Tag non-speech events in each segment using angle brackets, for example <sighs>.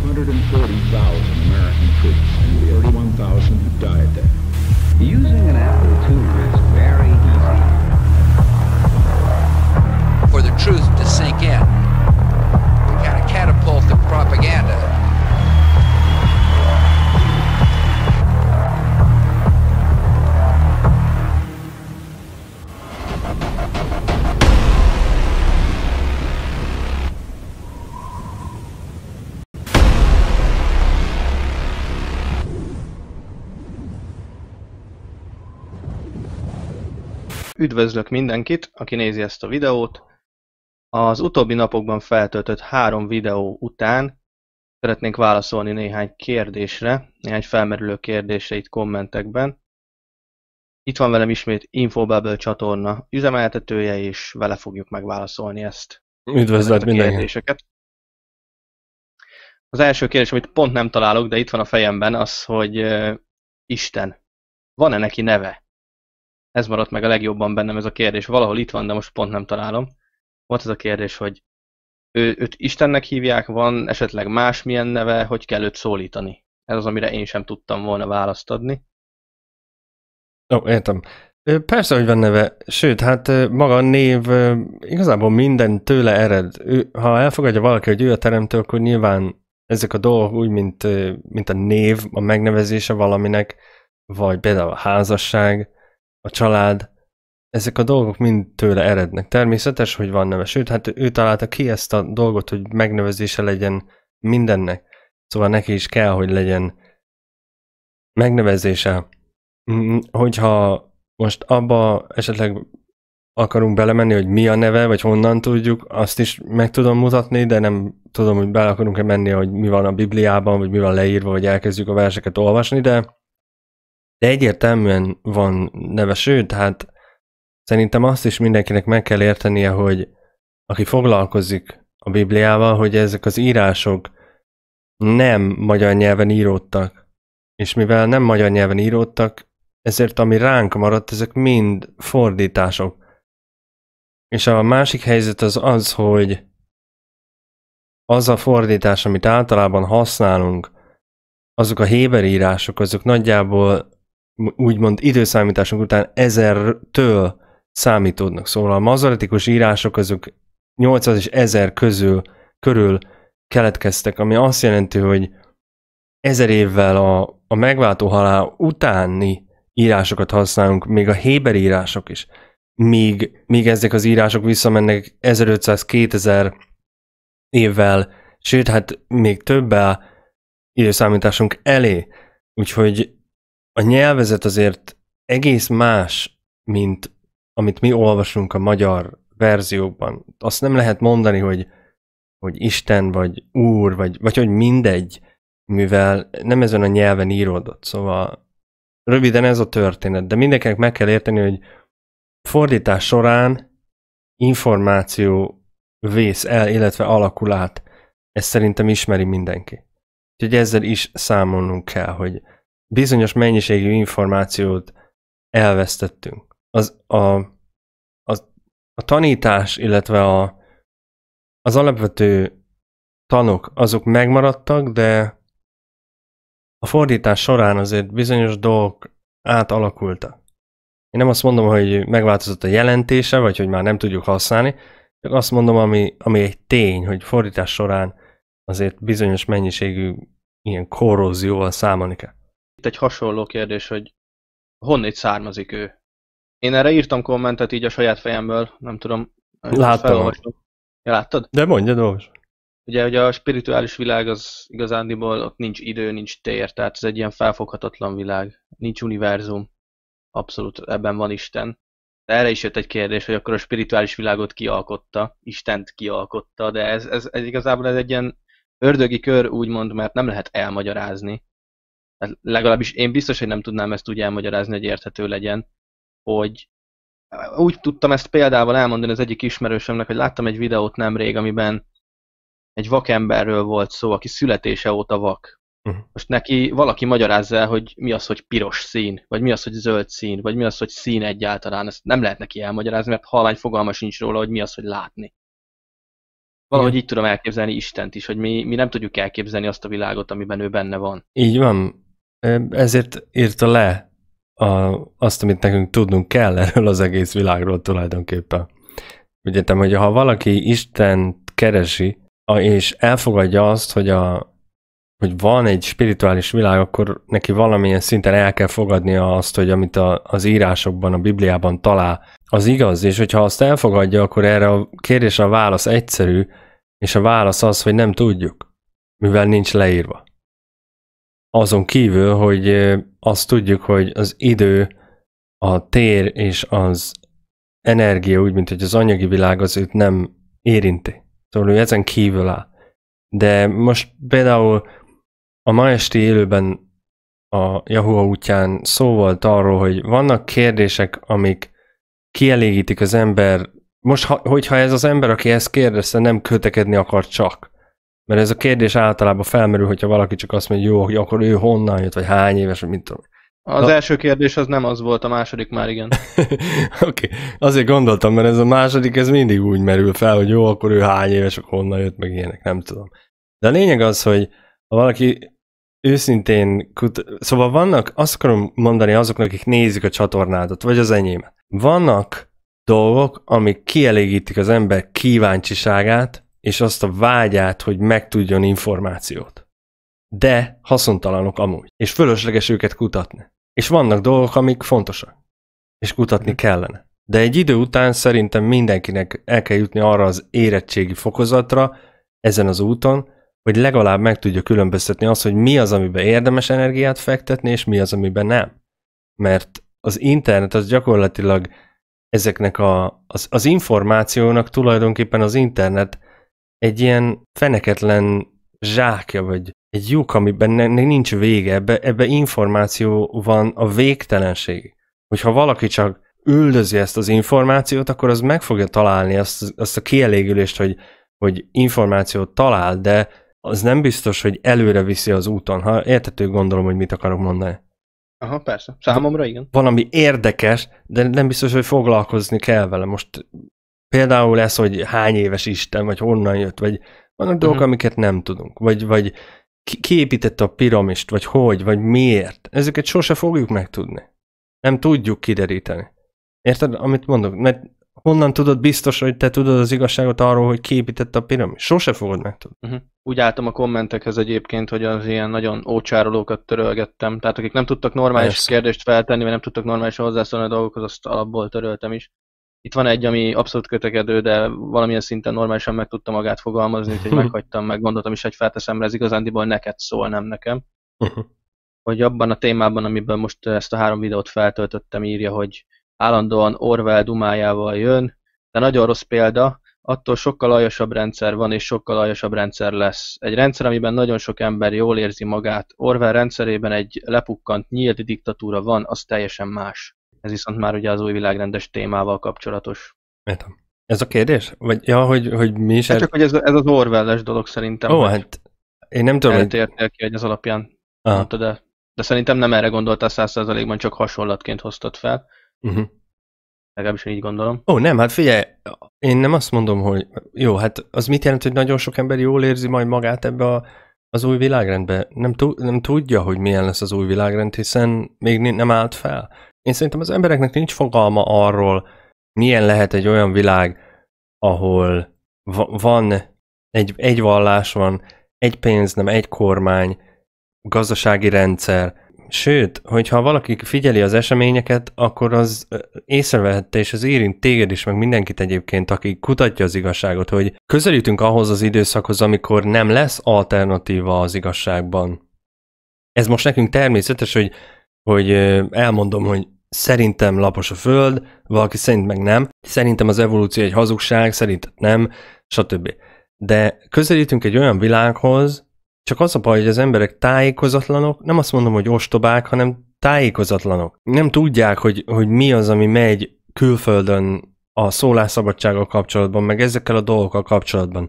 540,000 American troops, and 31,000 who died there. Using an Apple II is very easy. For the truth to sink in, we kind of catapult the propaganda. Üdvözlök mindenkit, aki nézi ezt a videót. Az utóbbi napokban feltöltött három videó után szeretnénk válaszolni néhány kérdésre, néhány felmerülő kérdésre itt kommentekben. Itt van velem ismét Infobubble csatorna üzemeltetője, és vele fogjuk megválaszolni ezt. Üdvözlet mindenkit! Kérdéseket. Az első kérdés, amit pont nem találok, de itt van a fejemben, az, hogy Isten. Van-e neki neve? ez maradt meg a legjobban bennem ez a kérdés. Valahol itt van, de most pont nem találom. Volt ez a kérdés, hogy ő, őt Istennek hívják, van esetleg másmilyen neve, hogy kell őt szólítani. Ez az, amire én sem tudtam volna választ adni. Ó, oh, értem. Persze, hogy van neve, sőt, hát maga a név igazából minden tőle ered. Ő, ha elfogadja valaki, hogy ő a teremtő, akkor nyilván ezek a dolgok úgy, mint, mint a név, a megnevezése valaminek, vagy például a házasság, a család, ezek a dolgok mind tőle erednek. Természetes, hogy van neve, sőt, hát ő találta ki ezt a dolgot, hogy megnevezése legyen mindennek. Szóval neki is kell, hogy legyen megnevezése. Mm, hogyha most abba esetleg akarunk belemenni, hogy mi a neve, vagy honnan tudjuk, azt is meg tudom mutatni, de nem tudom, hogy bele akarunk-e menni, hogy mi van a Bibliában, vagy mi van leírva, vagy elkezdjük a verseket olvasni, de de egyértelműen van neveső, tehát szerintem azt is mindenkinek meg kell értenie, hogy aki foglalkozik a Bibliával, hogy ezek az írások nem magyar nyelven íródtak. És mivel nem magyar nyelven íródtak, ezért ami ránk maradt, ezek mind fordítások. És a másik helyzet az az, hogy az a fordítás, amit általában használunk, azok a héber írások, azok nagyjából úgymond időszámításunk után ezertől számítódnak. Szóval a mazoretikus írások azok 800 és 1000 közül, körül keletkeztek, ami azt jelenti, hogy ezer évvel a, a megváltó halál utáni írásokat használunk, még a héber írások is, míg, míg ezek az írások visszamennek 1500-2000 évvel, sőt, hát még többel időszámításunk elé. Úgyhogy a nyelvezet azért egész más, mint amit mi olvasunk a magyar verziókban. Azt nem lehet mondani, hogy, hogy Isten, vagy Úr, vagy, vagy hogy mindegy, mivel nem ezen a nyelven íródott. Szóval röviden ez a történet, de mindenkinek meg kell érteni, hogy fordítás során információ vész el, illetve alakul át. Ezt szerintem ismeri mindenki. Úgyhogy ezzel is számolnunk kell, hogy bizonyos mennyiségű információt elvesztettünk. Az a, az, a tanítás, illetve a, az alapvető tanok, azok megmaradtak, de a fordítás során azért bizonyos dolgok átalakultak. Én nem azt mondom, hogy megváltozott a jelentése, vagy hogy már nem tudjuk használni, csak azt mondom, ami, ami egy tény, hogy fordítás során azért bizonyos mennyiségű ilyen korrózióval számolni kell itt egy hasonló kérdés, hogy honnét származik ő? Én erre írtam kommentet így a saját fejemből, nem tudom. Láttam. Ja, láttad? De mondjad, olvas. Ugye, hogy a spirituális világ az igazándiból ott nincs idő, nincs tér, tehát ez egy ilyen felfoghatatlan világ. Nincs univerzum. Abszolút ebben van Isten. De erre is jött egy kérdés, hogy akkor a spirituális világot kialkotta, Istent kialkotta, de ez, ez, ez igazából ez egy ilyen ördögi kör, úgymond, mert nem lehet elmagyarázni. Hát legalábbis én biztos, hogy nem tudnám ezt úgy elmagyarázni, hogy érthető legyen, hogy úgy tudtam ezt példával elmondani az egyik ismerősömnek, hogy láttam egy videót nemrég, amiben egy vakemberről volt szó, aki születése óta vak. Uh-huh. Most neki valaki magyarázza el, hogy mi az, hogy piros szín, vagy mi az, hogy zöld szín, vagy mi az, hogy szín egyáltalán. Ezt nem lehet neki elmagyarázni, mert halvány fogalma sincs róla, hogy mi az, hogy látni. Valahogy Igen. így tudom elképzelni Istent is, hogy mi, mi nem tudjuk elképzelni azt a világot, amiben ő benne van. Így van ezért írta le a, azt, amit nekünk tudnunk kell erről az egész világról tulajdonképpen. Ugye, értem, hogy ha valaki Isten keresi, és elfogadja azt, hogy, a, hogy van egy spirituális világ, akkor neki valamilyen szinten el kell fogadnia azt, hogy amit a, az írásokban, a Bibliában talál, az igaz, és hogyha azt elfogadja, akkor erre a kérdésre a válasz egyszerű, és a válasz az, hogy nem tudjuk, mivel nincs leírva azon kívül, hogy azt tudjuk, hogy az idő, a tér és az energia, úgy mint hogy az anyagi világ az őt nem érinti. Szóval ő ezen kívül áll. De most például a ma esti élőben a Yahoo útján szó volt arról, hogy vannak kérdések, amik kielégítik az ember, most ha, hogyha ez az ember, aki ezt kérdezte, nem kötekedni akar csak, mert ez a kérdés általában felmerül, hogyha valaki csak azt mondja, jó, akkor ő honnan jött, vagy hány éves, vagy mit tudom. Az Na. első kérdés az nem az volt, a második már igen. <laughs> Oké, okay. azért gondoltam, mert ez a második, ez mindig úgy merül fel, hogy jó, akkor ő hány éves, akkor honnan jött, meg ilyenek, nem tudom. De a lényeg az, hogy ha valaki őszintén, kut... szóval vannak, azt akarom mondani azoknak, akik nézik a csatornádat, vagy az enyémet. Vannak dolgok, amik kielégítik az ember kíváncsiságát, és azt a vágyát, hogy megtudjon információt. De haszontalanok amúgy, és fölösleges őket kutatni. És vannak dolgok, amik fontosak, és kutatni kellene. De egy idő után szerintem mindenkinek el kell jutni arra az érettségi fokozatra ezen az úton, hogy legalább meg tudja különböztetni azt, hogy mi az, amiben érdemes energiát fektetni, és mi az, amiben nem. Mert az internet az gyakorlatilag ezeknek a, az, az információnak tulajdonképpen az internet egy ilyen feneketlen zsákja, vagy egy lyuk, amiben ne, nincs vége, ebbe, ebbe információ van a végtelenség. Hogyha valaki csak üldözi ezt az információt, akkor az meg fogja találni azt, azt a kielégülést, hogy, hogy információt talál, de az nem biztos, hogy előre viszi az úton. Ha értető gondolom, hogy mit akarok mondani. Aha, persze. Számomra igen. Valami érdekes, de nem biztos, hogy foglalkozni kell vele. Most Például ez, hogy hány éves Isten, vagy honnan jött, vagy vannak uh-huh. dolgok, mhm. amiket nem tudunk, vagy, vagy ki, építette a piramist, vagy hogy, vagy miért. Ezeket sose fogjuk megtudni. Nem tudjuk kideríteni. Érted, amit mondok? Mert honnan tudod biztos, hogy te tudod az igazságot arról, hogy kiépítette a piramis? Sose fogod megtudni. Uh-huh. Úgy álltam a kommentekhez egyébként, hogy az ilyen nagyon ócsárolókat törölgettem. Tehát akik nem tudtak normális Persze. kérdést feltenni, vagy nem tudtak normális hozzászólni a dolgokhoz, azt alapból töröltem is. Itt van egy, ami abszolút kötekedő, de valamilyen szinten normálisan meg tudta magát fogalmazni, úgyhogy <laughs> meghagytam, meg gondoltam is, hogy felteszem, ez igazándiból neked szól, nem nekem. <laughs> Hogy abban a témában, amiben most ezt a három videót feltöltöttem, írja, hogy állandóan Orwell dumájával jön, de nagyon rossz példa, attól sokkal aljasabb rendszer van, és sokkal aljasabb rendszer lesz. Egy rendszer, amiben nagyon sok ember jól érzi magát. Orwell rendszerében egy lepukkant, nyílt diktatúra van, az teljesen más. Ez viszont már ugye az új világrendes témával kapcsolatos. Értem. Ez a kérdés? Vagy, ja, hogy, hogy mi is... Hát el... Csak, hogy ez, ez az orwell dolog szerintem. Ó, hát én nem tudom, Eltértél hogy... ki, hogy az alapján ah. mondtad el. De szerintem nem erre gondoltál százszerzalékban, csak hasonlatként hoztad fel. Uh-huh. Legalábbis én így gondolom. Ó, nem, hát figyelj, én nem azt mondom, hogy jó, hát az mit jelent, hogy nagyon sok ember jól érzi majd magát ebbe a, az új világrendbe? Nem, tu- nem tudja, hogy milyen lesz az új világrend, hiszen még nem állt fel. Én szerintem az embereknek nincs fogalma arról, milyen lehet egy olyan világ, ahol va- van egy, egy vallás van, egy pénz, nem egy kormány, gazdasági rendszer. Sőt, hogyha valaki figyeli az eseményeket, akkor az észrevehette, és az érint téged is, meg mindenkit egyébként, aki kutatja az igazságot, hogy közelítünk ahhoz az időszakhoz, amikor nem lesz alternatíva az igazságban. Ez most nekünk természetes, hogy, hogy elmondom, hogy Szerintem lapos a föld, valaki szerint meg nem. Szerintem az evolúció egy hazugság, szerint nem, stb. De közelítünk egy olyan világhoz, csak az a baj, hogy az emberek tájékozatlanok, nem azt mondom, hogy ostobák, hanem tájékozatlanok. Nem tudják, hogy, hogy mi az, ami megy külföldön a szólásszabadsággal kapcsolatban, meg ezekkel a dolgokkal kapcsolatban.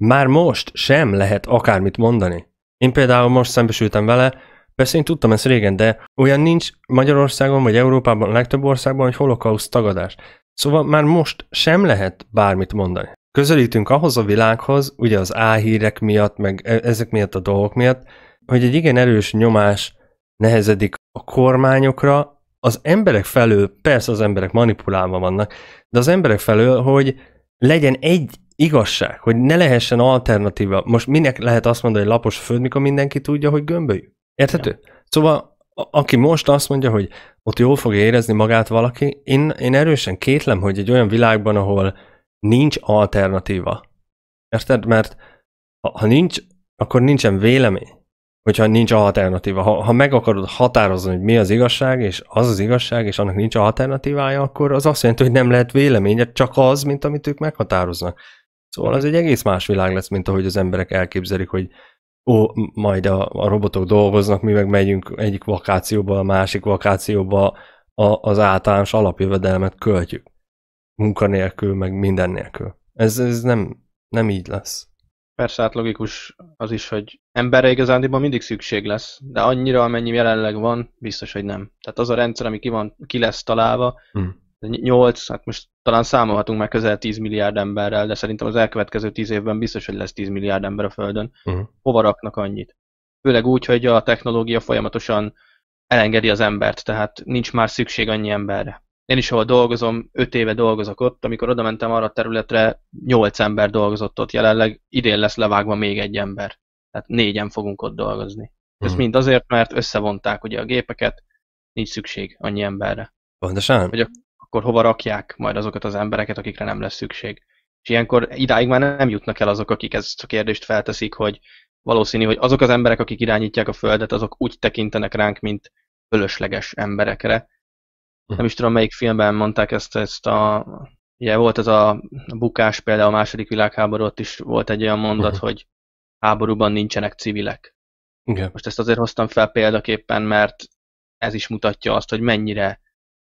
Már most sem lehet akármit mondani. Én például most szembesültem vele, Persze én tudtam ezt régen, de olyan nincs Magyarországon vagy Európában, a legtöbb országban, hogy holokauszt tagadás. Szóval már most sem lehet bármit mondani. Közelítünk ahhoz a világhoz, ugye az áhírek miatt, meg e, ezek miatt a dolgok miatt, hogy egy igen erős nyomás nehezedik a kormányokra, az emberek felől, persze az emberek manipulálva vannak, de az emberek felől, hogy legyen egy igazság, hogy ne lehessen alternatíva. Most minek lehet azt mondani, hogy lapos a föld, mikor mindenki tudja, hogy gömbölyű? Érthető? Ja. Szóval aki most azt mondja, hogy ott jól fogja érezni magát valaki, én, én erősen kétlem, hogy egy olyan világban, ahol nincs alternatíva. Érted? Mert ha, ha nincs, akkor nincsen vélemény, hogyha nincs alternatíva. Ha, ha meg akarod határozni, hogy mi az igazság, és az az igazság, és annak nincs alternatívája, akkor az azt jelenti, hogy nem lehet vélemény, csak az, mint amit ők meghatároznak. Szóval mhm. az egy egész más világ lesz, mint ahogy az emberek elképzelik, hogy ó, majd a, a robotok dolgoznak, mi meg megyünk egyik vakációba, a másik vakációba a, az általános alapjövedelmet költjük. Munkanélkül, meg minden nélkül. Ez, ez nem, nem így lesz. Persze, hát logikus az is, hogy emberre igazándiban mindig szükség lesz, de annyira, amennyi jelenleg van, biztos, hogy nem. Tehát az a rendszer, ami ki, van, ki lesz találva, hmm. 8, hát most talán számolhatunk már közel 10 milliárd emberrel, de szerintem az elkövetkező 10 évben biztos, hogy lesz 10 milliárd ember a Földön. Uh-huh. Hova raknak annyit? Főleg úgy, hogy a technológia folyamatosan elengedi az embert, tehát nincs már szükség annyi emberre. Én is, ahol dolgozom, 5 éve dolgozok ott, amikor oda mentem arra a területre, 8 ember dolgozott ott jelenleg, idén lesz levágva még egy ember. Tehát négyen fogunk ott dolgozni. Ez mhm. mind azért, mert összevonták ugye a gépeket, nincs szükség annyi emberre. Pontosan. Hogy a akkor hova rakják majd azokat az embereket, akikre nem lesz szükség. És ilyenkor idáig már nem jutnak el azok, akik ezt a kérdést felteszik, hogy valószínű, hogy azok az emberek, akik irányítják a Földet, azok úgy tekintenek ránk, mint fölösleges emberekre. Hm. Nem is tudom, melyik filmben mondták ezt, ezt a... Ugye volt ez a bukás például a második világháború, ott is volt egy olyan mondat, uh-huh. hogy háborúban nincsenek civilek. Igen. Most ezt azért hoztam fel példaképpen, mert ez is mutatja azt, hogy mennyire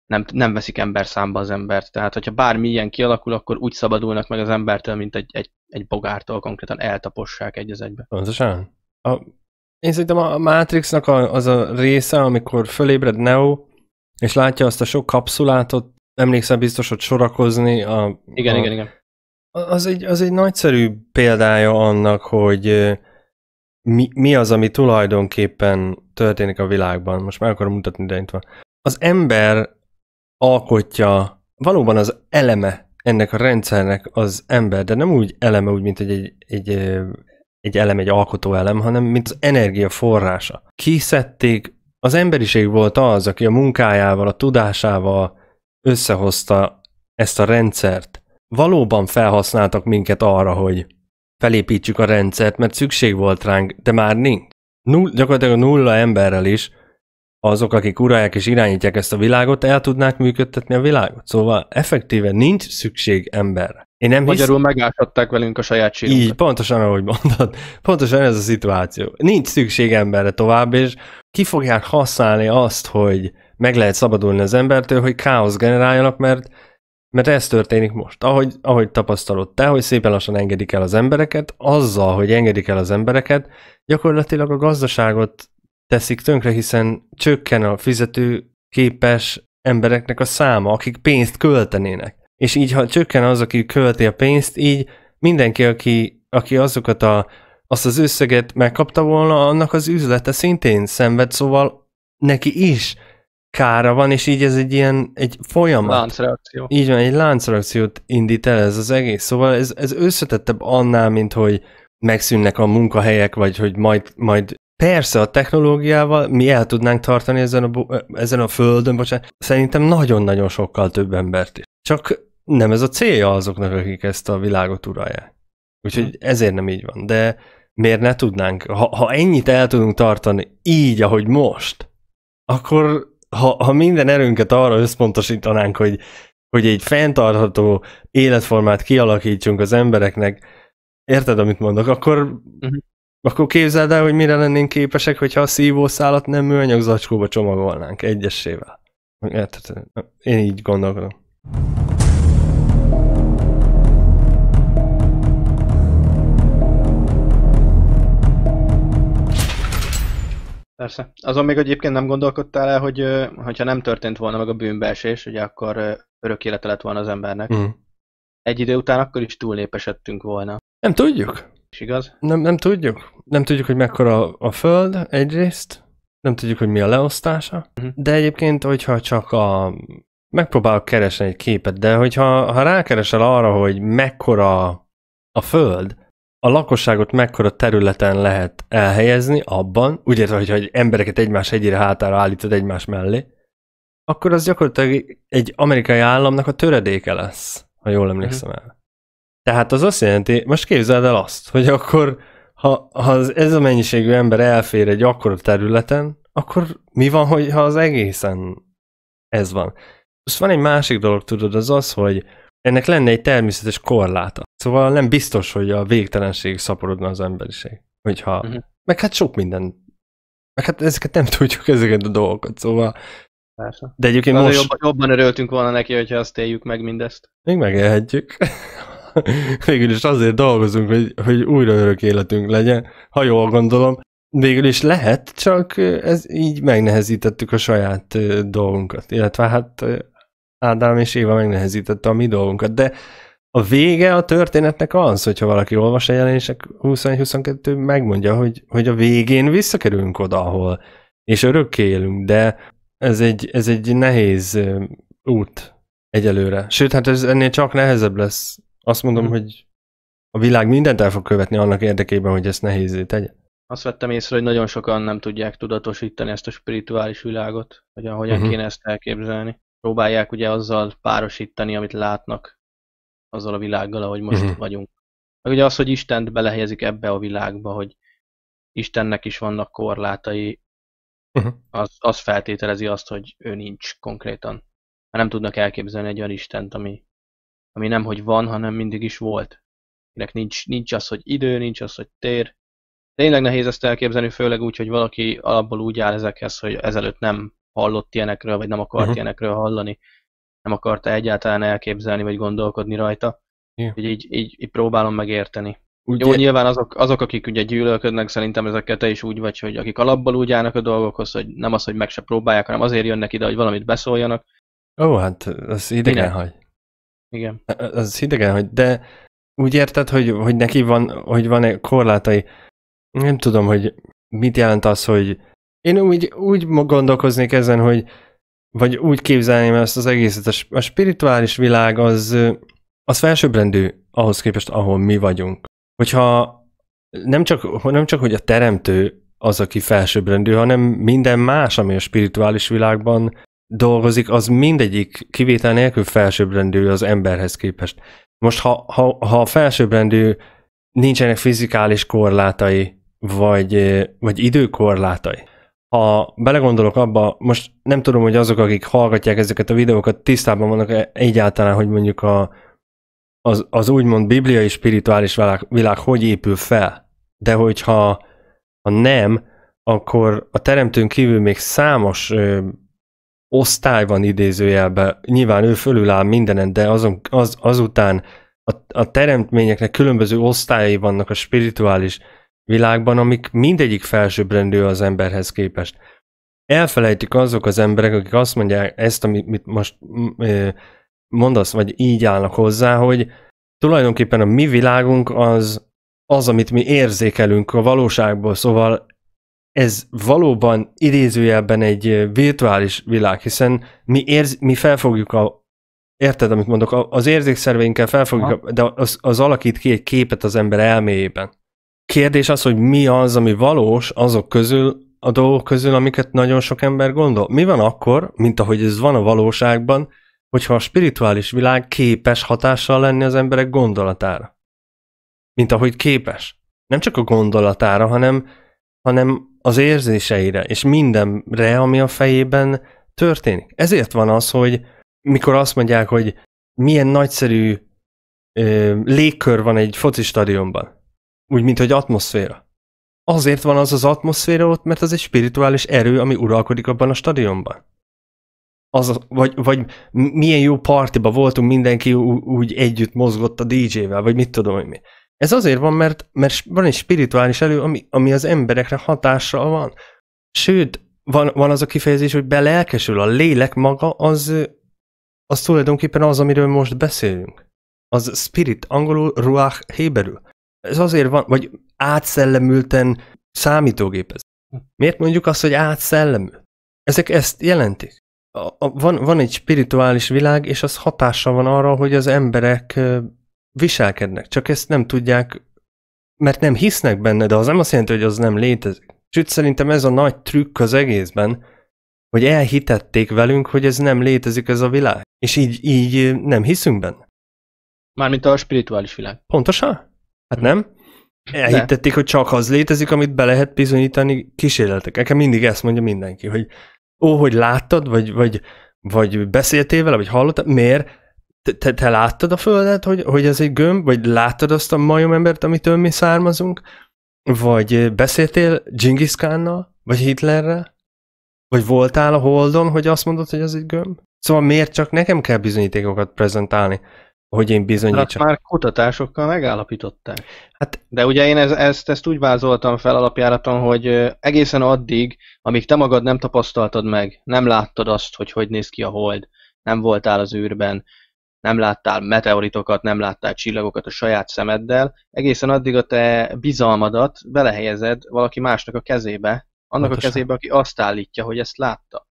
nem, nem veszik ember számba az embert. Tehát, hogyha bármi ilyen kialakul, akkor úgy szabadulnak meg az embertől, mint egy, egy, egy bogártól, konkrétan eltapossák egy az egybe. Pontosan. A, én szerintem a Matrixnak a, az a része, amikor fölébred Neo, és látja azt a sok kapszulát, ott emlékszel biztos, hogy sorakozni. A, igen, a, igen, igen. Az egy, az egy nagyszerű példája annak, hogy mi, mi az, ami tulajdonképpen történik a világban. Most meg akarom mutatni, de itt van. Az ember alkotja, valóban az eleme ennek a rendszernek az ember, de nem úgy eleme, úgy, mint egy, egy, egy, egy elem, egy alkotó elem, hanem mint az energia forrása. Kiszedték, az emberiség volt az, aki a munkájával, a tudásával összehozta ezt a rendszert. Valóban felhasználtak minket arra, hogy felépítsük a rendszert, mert szükség volt ránk, de már nincs. Null, gyakorlatilag nulla emberrel is azok, akik uralják és irányítják ezt a világot, el tudnák működtetni a világot. Szóval effektíve nincs szükség emberre. Én nem Magyarul hisz... velünk a saját sírunkat. Így, pontosan ahogy mondod. Pontosan ez a szituáció. Nincs szükség emberre tovább, és ki fogják használni azt, hogy meg lehet szabadulni az embertől, hogy káosz generáljanak, mert mert ez történik most. Ahogy, ahogy tapasztalod te, hogy szépen lassan engedik el az embereket, azzal, hogy engedik el az embereket, gyakorlatilag a gazdaságot teszik tönkre, hiszen csökken a fizető képes embereknek a száma, akik pénzt költenének. És így, ha csökken az, aki költi a pénzt, így mindenki, aki, aki azokat a, azt az összeget megkapta volna, annak az üzlete szintén szenved, szóval neki is kára van, és így ez egy ilyen egy folyamat. Láncreakció. Így van, egy láncreakciót indít el ez az egész. Szóval ez, ez összetettebb annál, mint hogy megszűnnek a munkahelyek, vagy hogy majd, majd Persze, a technológiával mi el tudnánk tartani ezen a, ezen a földön, bocsánat, szerintem nagyon-nagyon sokkal több embert is. Csak nem ez a célja azoknak, akik ezt a világot uralják. Úgyhogy hm. ezért nem így van. De miért ne tudnánk? Ha, ha ennyit el tudunk tartani így, ahogy most, akkor ha, ha minden erőnket arra összpontosítanánk, hogy, hogy egy fenntartható életformát kialakítsunk az embereknek, érted, amit mondok, akkor uh-huh. Akkor képzeld el, hogy mire lennénk képesek, hogyha a szívószálat nem műanyag zacskóba csomagolnánk egyesével. Én így gondolom. Persze. Azon még egyébként nem gondolkodtál el, hogy hogyha nem történt volna meg a bűnbeesés, ugye akkor örök élete lett volna az embernek. Mm. Egy idő után akkor is túlnépesedtünk volna. Nem tudjuk. És igaz? Nem, nem tudjuk. Nem tudjuk, hogy mekkora a, a Föld egyrészt, nem tudjuk, hogy mi a leosztása, uh-huh. de egyébként, hogyha csak a... Megpróbálok keresni egy képet, de hogyha ha rákeresel arra, hogy mekkora a Föld, a lakosságot mekkora területen lehet elhelyezni abban, úgy értve, hogyha embereket egymás egyére hátára állítod egymás mellé, akkor az gyakorlatilag egy amerikai államnak a töredéke lesz, ha jól mhm. emlékszem uh-huh. el. Tehát az azt jelenti, most képzeld el azt, hogy akkor, ha, ha ez a mennyiségű ember elfér egy akkora területen, akkor mi van, hogy ha az egészen ez van? Most van egy másik dolog, tudod, az az, hogy ennek lenne egy természetes korláta. Szóval nem biztos, hogy a végtelenség szaporodna az emberiség. Hogyha, uh-huh. meg hát sok minden meg hát ezeket nem tudjuk, ezeket a dolgokat, szóval... Persze. De egyébként most... Jobban, jobban örültünk volna neki, hogyha azt éljük meg mindezt. Még megélhetjük. <laughs> <laughs> végül is azért dolgozunk, hogy, hogy újra örök életünk legyen, ha jól gondolom. Végül is lehet, csak ez így megnehezítettük a saját dolgunkat. Illetve hát Ádám és Éva megnehezítette a mi dolgunkat, de a vége a történetnek az, hogyha valaki olvas a jelenések 21-22 megmondja, hogy, hogy a végén visszakerülünk oda, ahol, és örökké élünk, de ez egy, ez egy nehéz út egyelőre. Sőt, hát ez ennél csak nehezebb lesz azt mondom, hmm. hogy a világ mindent el fog követni annak érdekében, hogy ezt nehézé tegye. Azt vettem észre, hogy nagyon sokan nem tudják tudatosítani ezt a spirituális világot, hogy ahogyan uh-huh. kéne ezt elképzelni. Próbálják ugye azzal párosítani, amit látnak, azzal a világgal, ahogy most uh-huh. vagyunk. Meg ugye az, hogy Istent belehelyezik ebbe a világba, hogy Istennek is vannak korlátai, uh-huh. az, az feltételezi azt, hogy ő nincs konkrétan. Már nem tudnak elképzelni egy olyan Istent, ami ami nem hogy van, hanem mindig is volt. Kinek nincs, nincs az, hogy idő, nincs az, hogy tér. Tényleg nehéz ezt elképzelni, főleg úgy, hogy valaki alapból úgy áll ezekhez, hogy ezelőtt nem hallott ilyenekről, vagy nem akart uh-huh. ilyenekről hallani, nem akarta egyáltalán elképzelni, vagy gondolkodni rajta. Yeah. így, így, így próbálom megérteni. Ugye... Jó, nyilván azok, azok, akik ugye gyűlölködnek, szerintem ezekkel te is úgy vagy, hogy akik alapból úgy állnak a dolgokhoz, hogy nem az, hogy meg se próbálják, hanem azért jönnek ide, hogy valamit beszóljanak. Ó, hát az hagy. Igen. Az hidegen, hogy de úgy érted, hogy, hogy neki van, hogy van -e korlátai. Nem tudom, hogy mit jelent az, hogy én úgy, úgy gondolkoznék ezen, hogy vagy úgy képzelném ezt az egészet. A spirituális világ az, az felsőbbrendű ahhoz képest, ahol mi vagyunk. Hogyha nem csak, nem csak, hogy a teremtő az, aki felsőbbrendű, hanem minden más, ami a spirituális világban dolgozik, az mindegyik kivétel nélkül felsőbbrendű az emberhez képest. Most ha, ha, ha a felsőbbrendű nincsenek fizikális korlátai, vagy, vagy időkorlátai, ha belegondolok abba, most nem tudom, hogy azok, akik hallgatják ezeket a videókat, tisztában vannak egyáltalán, hogy mondjuk a, az, az úgymond bibliai spirituális világ, világ hogy épül fel. De hogyha ha nem, akkor a teremtőn kívül még számos osztály van idézőjelben. Nyilván ő fölül áll mindenen, de azon, az, azután a, a teremtményeknek különböző osztályai vannak a spirituális világban, amik mindegyik felsőbbrendű az emberhez képest. Elfelejtik azok az emberek, akik azt mondják ezt, amit most mondasz, vagy így állnak hozzá, hogy tulajdonképpen a mi világunk az az, amit mi érzékelünk a valóságból, szóval ez valóban idézőjelben egy virtuális világ, hiszen mi, érz, mi felfogjuk a Érted, amit mondok? Az érzékszerveinkkel felfogjuk, ha. de az, az alakít ki egy képet az ember elméjében. Kérdés az, hogy mi az, ami valós azok közül, a dolgok közül, amiket nagyon sok ember gondol. Mi van akkor, mint ahogy ez van a valóságban, hogyha a spirituális világ képes hatással lenni az emberek gondolatára? Mint ahogy képes. Nem csak a gondolatára, hanem, hanem az érzéseire, és mindenre, ami a fejében történik. Ezért van az, hogy mikor azt mondják, hogy milyen nagyszerű ö, légkör van egy foci stadionban, úgy, mint hogy atmoszféra. Azért van az az atmoszféra ott, mert az egy spirituális erő, ami uralkodik abban a stadionban. Az, vagy, vagy milyen jó partiba voltunk, mindenki úgy együtt mozgott a DJ-vel, vagy mit tudom én mi. Ez azért van, mert, mert van egy spirituális elő, ami, ami az emberekre hatással van. Sőt, van, van az a kifejezés, hogy belelkesül, a lélek maga az, az tulajdonképpen az, amiről most beszélünk. Az spirit, angolul ruach héberül. Ez azért van, vagy átszellemülten számítógépez. Miért mondjuk azt, hogy átszellemű? Ezek ezt jelentik. A, a, van, van egy spirituális világ, és az hatása van arra, hogy az emberek viselkednek, csak ezt nem tudják, mert nem hisznek benne, de az nem azt jelenti, hogy az nem létezik. Sőt, szerintem ez a nagy trükk az egészben, hogy elhitették velünk, hogy ez nem létezik ez a világ, és így, így nem hiszünk benne. Mármint a spirituális világ. Pontosan? Hát mhm. nem? Elhitették, hogy csak az létezik, amit be lehet bizonyítani kísérletek. Nekem mindig ezt mondja mindenki, hogy ó, hogy láttad, vagy, vagy, vagy beszéltél vele, vagy hallottad, miért? Te, te, te láttad a földet, hogy, hogy ez egy gömb, vagy láttad azt a embert, amitől mi származunk? Vagy beszéltél Genghis Khánnal, vagy Hitlerrel? Vagy voltál a Holdon, hogy azt mondod, hogy ez egy gömb? Szóval miért csak nekem kell bizonyítékokat prezentálni, hogy én bizonyítsam? Hát már kutatásokkal megállapították. Hát, De ugye én ez, ezt, ezt úgy vázoltam fel alapjáraton, hogy egészen addig, amíg te magad nem tapasztaltad meg, nem láttad azt, hogy hogy néz ki a Hold, nem voltál az űrben, nem láttál meteoritokat, nem láttál csillagokat a saját szemeddel, egészen addig a te bizalmadat belehelyezed valaki másnak a kezébe, annak Pontosan. a kezébe, aki azt állítja, hogy ezt látta.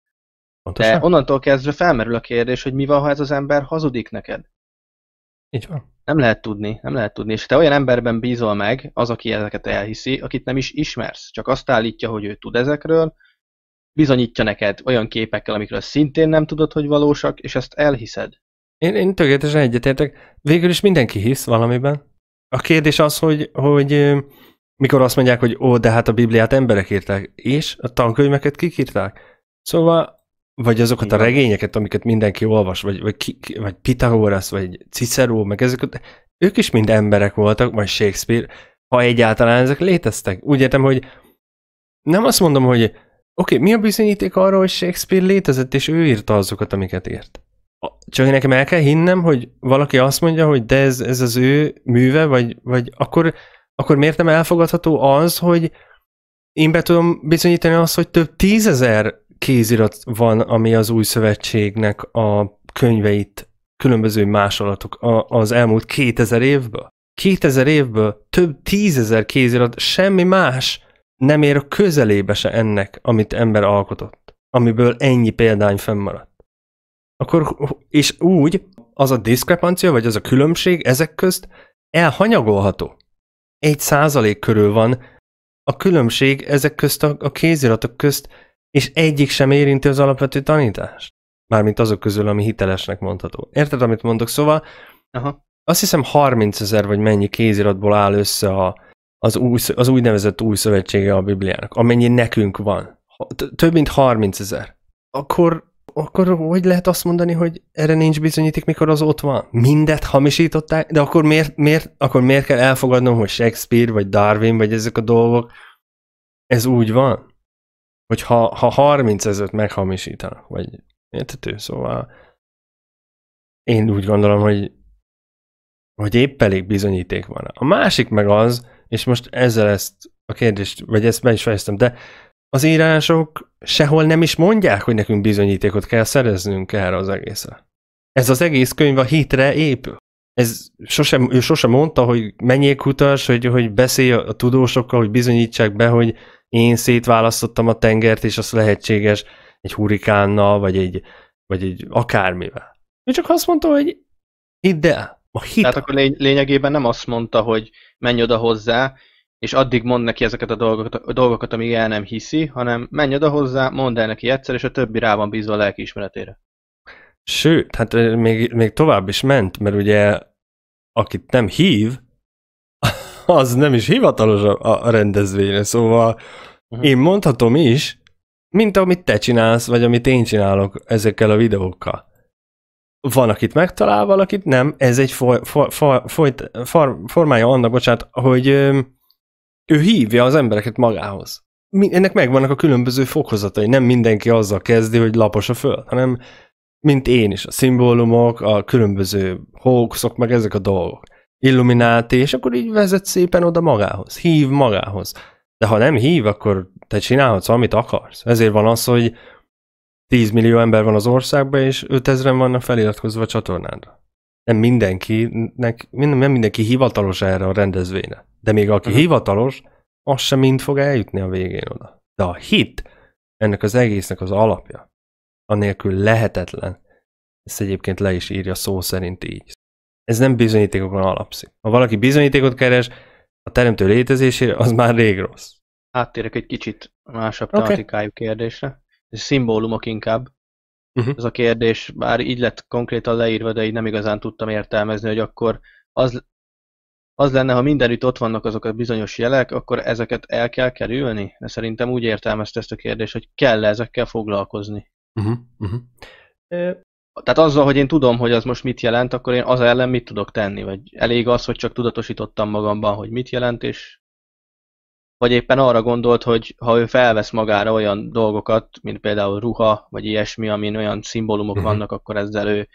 Pontosan. De onnantól kezdve felmerül a kérdés, hogy mi van, ha ez az ember hazudik neked. Így van. Nem lehet tudni, nem lehet tudni. És te olyan emberben bízol meg, az, aki ezeket elhiszi, akit nem is ismersz, csak azt állítja, hogy ő tud ezekről, bizonyítja neked olyan képekkel, amikről szintén nem tudod, hogy valósak, és ezt elhiszed. Én, én tökéletesen egyetértek. Végül is mindenki hisz valamiben. A kérdés az, hogy, hogy mikor azt mondják, hogy ó, de hát a Bibliát emberek írták, és a tankönyveket kik írták? Szóval, vagy azokat Igen. a regényeket, amiket mindenki olvas, vagy, vagy, ki, vagy Pitagoras, vagy Cicero, meg ezeket, ők is mind emberek voltak, vagy Shakespeare, ha egyáltalán ezek léteztek. Úgy értem, hogy nem azt mondom, hogy oké, okay, mi a bizonyíték arra, hogy Shakespeare létezett, és ő írta azokat, amiket írt csak nekem el kell hinnem, hogy valaki azt mondja, hogy de ez, ez az ő műve, vagy, vagy akkor, akkor miért nem elfogadható az, hogy én be tudom bizonyítani azt, hogy több tízezer kézirat van, ami az új szövetségnek a könyveit, különböző másolatok az elmúlt 2000 évből. 2000 évből több tízezer kézirat, semmi más nem ér a közelébe se ennek, amit ember alkotott, amiből ennyi példány fennmaradt akkor, és úgy az a diszkrepancia, vagy az a különbség ezek közt elhanyagolható. Egy százalék körül van a különbség ezek közt a, a kéziratok közt, és egyik sem érinti az alapvető tanítást. Mármint azok közül, ami hitelesnek mondható. Érted, amit mondok? Szóval Aha. azt hiszem 30 ezer vagy mennyi kéziratból áll össze a, az, új, az úgynevezett új szövetsége a Bibliának, amennyi nekünk van. Több mint 30 ezer. Akkor akkor hogy lehet azt mondani, hogy erre nincs bizonyíték, mikor az ott van? Mindet hamisították, de akkor miért, miért, akkor miért kell elfogadnom, hogy Shakespeare, vagy Darwin, vagy ezek a dolgok, ez úgy van? Hogy ha, ha 30 ezeret meghamisítanak, vagy értető, szóval én úgy gondolom, hogy, hogy épp elég bizonyíték van. A másik meg az, és most ezzel ezt a kérdést, vagy ezt be is fejeztem, de az írások sehol nem is mondják, hogy nekünk bizonyítékot kell szereznünk erre az egészre. Ez az egész könyv a hitre épül. Ez sosem, ő sosem mondta, hogy menjék utas, hogy, hogy beszélj a tudósokkal, hogy bizonyítsák be, hogy én szétválasztottam a tengert, és az lehetséges egy hurikánnal, vagy egy, vagy egy akármivel. Ő csak azt mondta, hogy ide, el, a hit. Tehát akkor lény lényegében nem azt mondta, hogy menj oda hozzá, és addig mond neki ezeket a dolgokat, a dolgokat, amíg el nem hiszi, hanem menj oda hozzá, mondd el neki egyszer, és a többi rá van bízva a lelki ismeretére. Sőt, hát még, még tovább is ment, mert ugye akit nem hív, <laughs> az nem is hivatalos a, a rendezvényre, szóval uh-huh. én mondhatom is, mint amit te csinálsz, vagy amit én csinálok ezekkel a videókkal. Van, akit megtalál, valakit nem, ez egy fo fo fo fo for, formája annak, bocsánat, hogy ő hívja az embereket magához. Ennek megvannak a különböző fokozatai, nem mindenki azzal kezdi, hogy lapos a föld, hanem mint én is, a szimbólumok, a különböző hoaxok, meg ezek a dolgok. Illumináti, és akkor így vezet szépen oda magához, hív magához. De ha nem hív, akkor te csinálhatsz, amit akarsz. Ezért van az, hogy 10 millió ember van az országban, és 5000-en vannak feliratkozva a csatornádra. Nem mindenkinek, nem mindenki hivatalos erre a rendezvényre. De még aki uh-huh. hivatalos, az sem mind fog eljutni a végén oda. De a hit ennek az egésznek az alapja. Anélkül lehetetlen. Ezt egyébként le is írja szó szerint így. Ez nem bizonyítékokon alapszik. Ha valaki bizonyítékot keres a teremtő létezésére, az már rég rossz. Áttérek egy kicsit másabb okay. tematikájú kérdésre. Ez szimbólumok inkább. Uh-huh. Ez a kérdés, bár így lett konkrétan leírva, de így nem igazán tudtam értelmezni, hogy akkor az az lenne, ha mindenütt ott vannak azok a bizonyos jelek, akkor ezeket el kell kerülni? De szerintem úgy értelmezte ezt a kérdést, hogy kell -e ezekkel foglalkozni. Uh-huh, uh-huh. Tehát azzal, hogy én tudom, hogy az most mit jelent, akkor én az ellen mit tudok tenni? Vagy elég az, hogy csak tudatosítottam magamban, hogy mit jelent, és vagy éppen arra gondolt, hogy ha ő felvesz magára olyan dolgokat, mint például ruha, vagy ilyesmi, amin olyan szimbólumok uh-huh. vannak, akkor ezzel ő,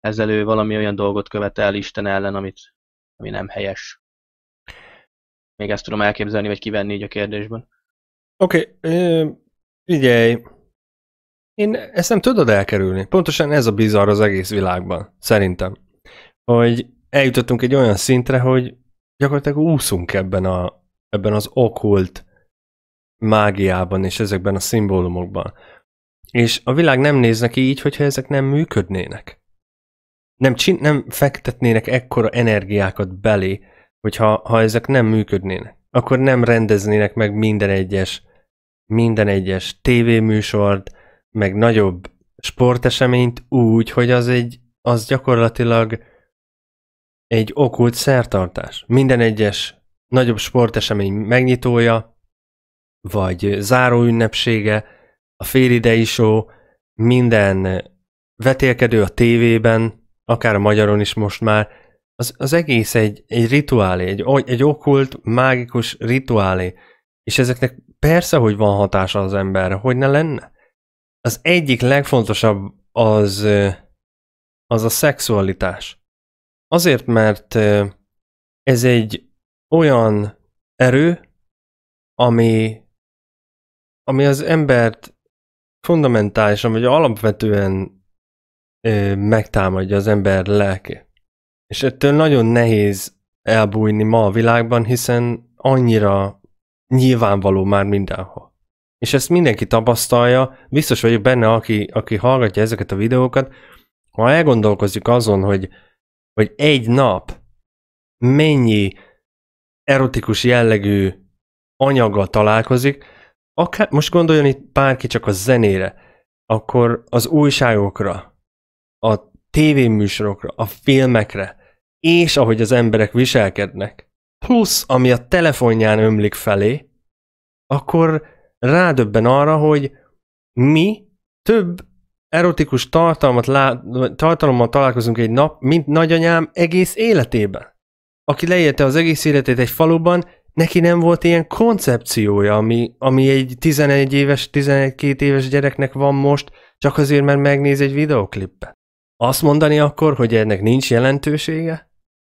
ezzel ő valami olyan dolgot követel Isten ellen, amit ami nem helyes. Még ezt tudom elképzelni, vagy kivenni így a kérdésben. Oké, okay, figyelj. Én ezt nem tudod elkerülni. Pontosan ez a bizarr az egész világban, szerintem. Hogy eljutottunk egy olyan szintre, hogy gyakorlatilag úszunk ebben, a, ebben az okult mágiában és ezekben a szimbólumokban. És a világ nem néz neki így, hogyha ezek nem működnének nem, csin, nem fektetnének ekkora energiákat belé, hogyha ha ezek nem működnének, akkor nem rendeznének meg minden egyes, minden egyes tévéműsort, meg nagyobb sporteseményt úgy, hogy az egy, az gyakorlatilag egy okult szertartás. Minden egyes nagyobb sportesemény megnyitója, vagy záró ünnepsége, a félidei show, minden vetélkedő a tévében, akár a magyaron is most már, az, az egész egy, egy rituálé, egy, egy okult, mágikus rituálé. És ezeknek persze, hogy van hatása az emberre, hogy ne lenne. Az egyik legfontosabb az, az a szexualitás. Azért, mert ez egy olyan erő, ami, ami az embert fundamentálisan, vagy alapvetően ö, megtámadja az ember lelke. És ettől nagyon nehéz elbújni ma a világban, hiszen annyira nyilvánvaló már mindenhol. És ezt mindenki tapasztalja, biztos vagyok benne, aki, aki hallgatja ezeket a videókat, ha elgondolkozik azon, hogy, hogy egy nap mennyi erotikus jellegű anyaggal találkozik, akár, most gondoljon itt bárki csak a zenére, akkor az újságokra, a tévéműsorokra, a filmekre, és ahogy az emberek viselkednek, plusz ami a telefonján ömlik felé, akkor rádöbben arra, hogy mi több erotikus tartalmat lá- tartalommal találkozunk egy nap, mint nagyanyám egész életében. Aki leérte az egész életét egy faluban, neki nem volt ilyen koncepciója, ami, ami egy 11 éves, 12 éves gyereknek van most, csak azért, mert megnéz egy videoklippet azt mondani akkor, hogy ennek nincs jelentősége?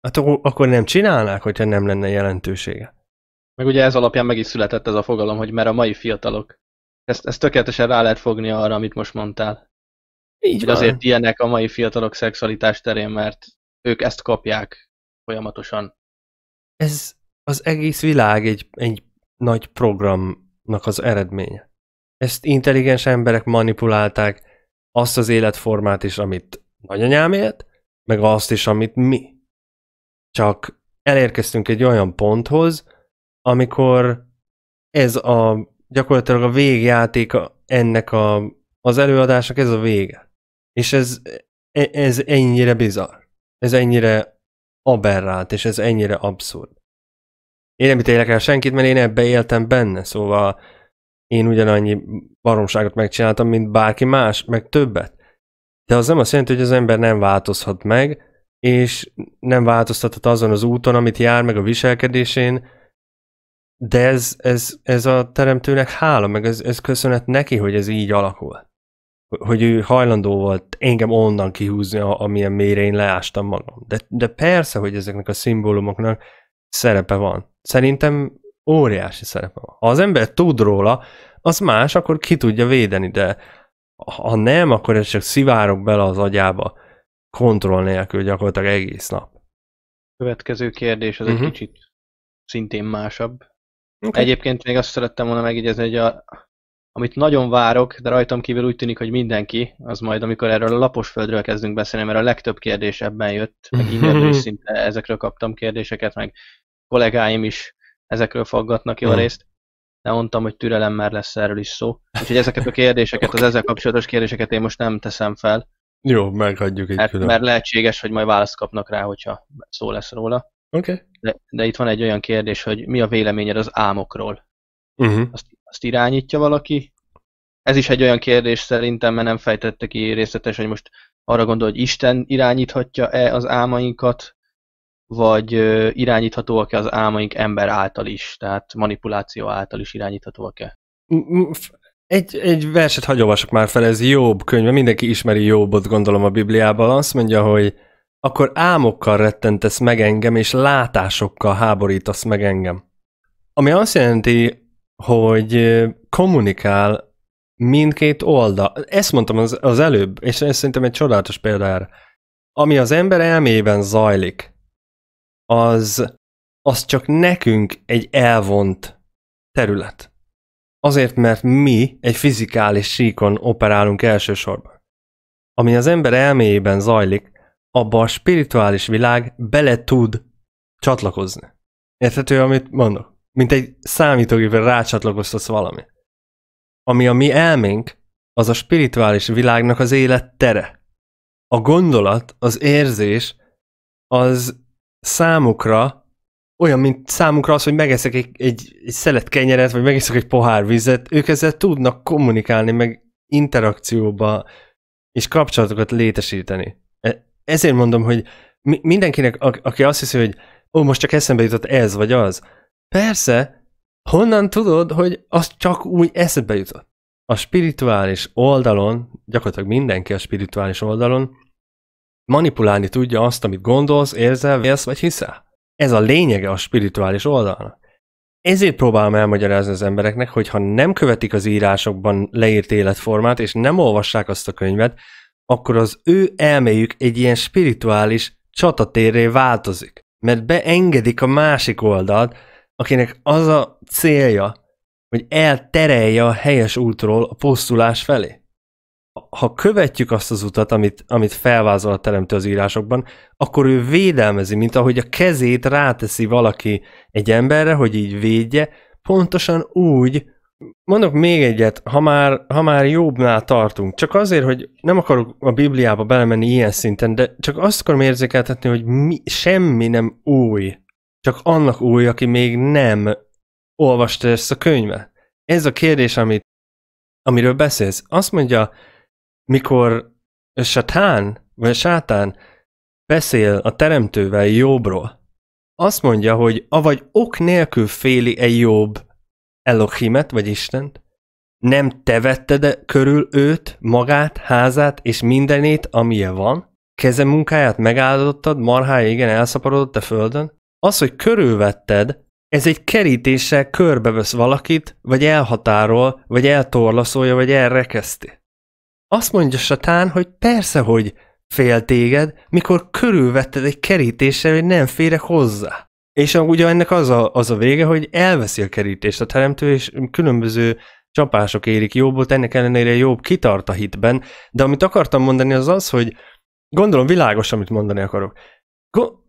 Hát akkor nem csinálnák, hogyha nem lenne jelentősége. Meg ugye ez alapján meg is született ez a fogalom, hogy mert a mai fiatalok. Ezt, ezt tökéletesen rá lehet fogni arra, amit most mondtál. Így hogy van. azért ilyenek a mai fiatalok szexualitás terén, mert ők ezt kapják folyamatosan. Ez az egész világ egy, egy nagy programnak az eredménye. Ezt intelligens emberek manipulálták, azt az életformát is, amit nagyanyámért, meg azt is, amit mi. Csak elérkeztünk egy olyan ponthoz, amikor ez a gyakorlatilag a végjáték ennek a, az előadásnak ez a vége. És ez, e, ez ennyire bizarr. Ez ennyire aberrált, és ez ennyire abszurd. Én nem ítélek el senkit, mert én ebbe éltem benne, szóval én ugyanannyi baromságot megcsináltam, mint bárki más, meg többet de az nem azt jelenti, hogy az ember nem változhat meg, és nem változtathat azon az úton, amit jár, meg a viselkedésén, de ez, ez, ez a teremtőnek hála, meg ez, ez köszönhet neki, hogy ez így alakul. Hogy ő hajlandó volt engem onnan kihúzni, amilyen mélyre én leástam magam. De, de persze, hogy ezeknek a szimbólumoknak szerepe van. Szerintem óriási szerepe van. Ha az ember tud róla, az más, akkor ki tudja védeni, de ha nem, akkor ez csak szivárok bele az agyába, kontroll nélkül gyakorlatilag egész nap. Következő kérdés, az uh-huh. egy mhm. kicsit szintén másabb. Okay. Egyébként még azt szerettem volna megjegyezni, hogy a, amit nagyon várok, de rajtam kívül úgy tűnik, hogy mindenki, az majd, amikor erről a lapos földről kezdünk beszélni, mert a legtöbb kérdés ebben jött, meg innen is <laughs> szinte ezekről kaptam kérdéseket, meg kollégáim is ezekről faggatnak jó uh-huh. Mhm. részt de mondtam, hogy már lesz erről is szó. Úgyhogy ezeket a kérdéseket, az ezzel kapcsolatos kérdéseket én most nem teszem fel. Jó, meghagyjuk egy mert, külön. Mert lehetséges, hogy majd választ kapnak rá, hogyha szó lesz róla. Oké. Okay. De, de itt van egy olyan kérdés, hogy mi a véleményed az álmokról? Uh-huh. Azt, azt irányítja valaki? Ez is egy olyan kérdés szerintem, mert nem fejtette ki részletes, hogy most arra gondol, hogy Isten irányíthatja-e az álmainkat, vagy irányíthatóak-e az álmaink ember által is, tehát manipuláció által is irányíthatóak-e? Egy, egy verset hagyolvasok már fel, ez Jobb könyve, mindenki ismeri Jobbot gondolom a Bibliában, azt mondja, hogy akkor álmokkal rettentesz meg engem, és látásokkal háborítasz meg engem. Ami azt jelenti, hogy kommunikál mindkét oldal. Ezt mondtam az, az előbb, és ez szerintem egy csodálatos példára. Ami az ember elmében zajlik, az, az csak nekünk egy elvont terület. Azért, mert mi egy fizikális síkon operálunk elsősorban. Ami az ember elméjében zajlik, abba a spirituális világ bele tud csatlakozni. Érthető, amit mondok? Mint egy számítógépen rácsatlakoztasz valami. Ami a mi elménk, az a spirituális világnak az élettere. A gondolat, az érzés, az számukra olyan, mint számukra az, hogy megeszek egy, egy, egy szelet kenyeret, vagy megeszek egy pohár vizet, ők ezzel tudnak kommunikálni, meg interakcióba és kapcsolatokat létesíteni. E, ezért mondom, hogy mi, mindenkinek, aki azt hiszi, hogy ó, most csak eszembe jutott ez vagy az. Persze, honnan tudod, hogy az csak úgy eszedbe jutott? A spirituális oldalon, gyakorlatilag mindenki a spirituális oldalon, manipulálni tudja azt, amit gondolsz, érzel, vélsz vagy hiszel. Ez a lényege a spirituális oldalnak. Ezért próbálom elmagyarázni az embereknek, hogy ha nem követik az írásokban leírt életformát, és nem olvassák azt a könyvet, akkor az ő elméjük egy ilyen spirituális csatatérré változik. Mert beengedik a másik oldalt, akinek az a célja, hogy elterelje a helyes útról a pusztulás felé ha követjük azt az utat, amit, amit felvázol a teremtő az írásokban, akkor ő védelmezi, mint ahogy a kezét ráteszi valaki egy emberre, hogy így védje, pontosan úgy, mondok még egyet, ha már, ha már jobbnál tartunk, csak azért, hogy nem akarok a Bibliába belemenni ilyen szinten, de csak azt akarom érzékeltetni, hogy mi, semmi nem új, csak annak új, aki még nem olvasta ezt a könyvet. Ez a kérdés, amit, amiről beszélsz. Azt mondja mikor Satán, vagy Sátán beszél a teremtővel jobbról, azt mondja, hogy avagy ok nélkül féli egy jobb Elohimet, vagy Istent, nem te vetted körül őt, magát, házát és mindenét, amilyen van, keze munkáját megáldottad, marhája igen elszaporodott a földön, az, hogy körülvetted, ez egy kerítéssel körbevesz valakit, vagy elhatárol, vagy eltorlaszolja, vagy elrekeszti. Azt mondja Satán, hogy persze, hogy fél téged, mikor körülvetted egy kerítéssel, hogy nem férek hozzá. És ugye ennek az a, az a vége, hogy elveszi a kerítést a teremtő, és különböző csapások érik jobbot, ennek ellenére jobb kitart a hitben, de amit akartam mondani az az, hogy gondolom világos, amit mondani akarok.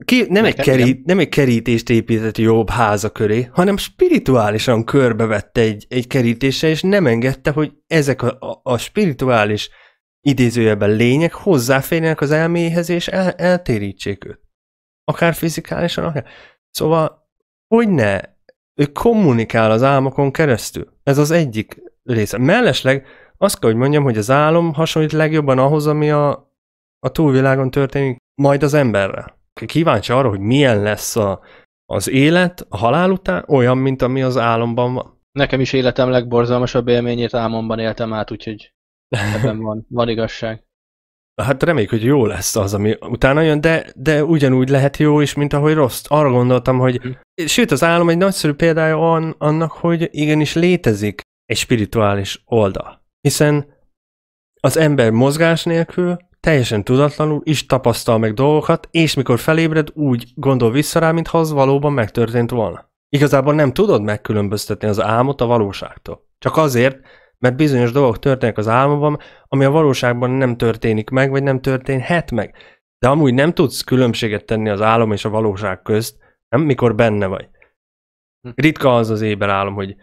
Ki, nem, egy kerít, nem egy kerítést épített jobb háza köré, hanem spirituálisan körbevette egy, egy kerítése, és nem engedte, hogy ezek a, a, a spirituális idézőjelben lények hozzáférjenek az elméhez, és el, eltérítsék őt. Akár fizikálisan, akár. Szóval, hogy ne? Ő kommunikál az álmokon keresztül. Ez az egyik része. Mellesleg azt kell, hogy mondjam, hogy az álom hasonlít legjobban ahhoz, ami a, a túlvilágon történik majd az emberrel kíváncsi arra, hogy milyen lesz a, az élet a halál után, olyan, mint ami az álomban van. Nekem is életem legborzalmasabb élményét álmomban éltem át, úgyhogy ebben van, van igazság. <laughs> Hát reméljük, hogy jó lesz az, ami utána jön, de, de ugyanúgy lehet jó is, mint ahogy rossz. Arra gondoltam, hogy mm. sőt, az álom egy nagyszerű példája an, annak, hogy igenis létezik egy spirituális oldal. Hiszen az ember mozgás nélkül teljesen tudatlanul is tapasztal meg dolgokat, és mikor felébred, úgy gondol vissza rá, mintha az valóban megtörtént volna. Igazából nem tudod megkülönböztetni az álmot a valóságtól. Csak azért, mert bizonyos dolgok történnek az álmomban, ami a valóságban nem történik meg, vagy nem történhet meg. De amúgy nem tudsz különbséget tenni az álom és a valóság közt, nem mikor benne vagy. Hm. Ritka az az éber álom, hogy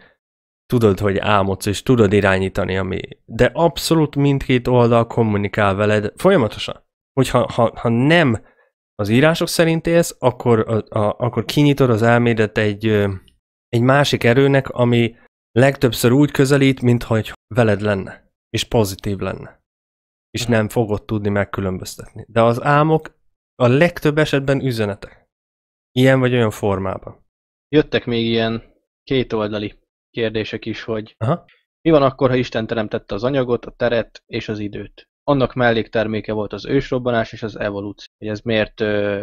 tudod, hogy álmodsz, és tudod irányítani, ami... De abszolút mindkét oldal kommunikál veled folyamatosan. Hogyha ha, ha nem az írások szerint élsz, akkor, a, a, akkor kinyitod az elmédet egy, egy másik erőnek, ami legtöbbször úgy közelít, mintha veled lenne, és pozitív lenne. És mhm. nem fogod tudni megkülönböztetni. De az álmok a legtöbb esetben üzenetek. Ilyen vagy olyan formában. Jöttek még ilyen kétoldali kérdések is, hogy Aha. mi van akkor, ha Isten teremtette az anyagot, a teret és az időt? Annak mellékterméke volt az ősrobbanás és az evolúció. Hogy ez miért ö,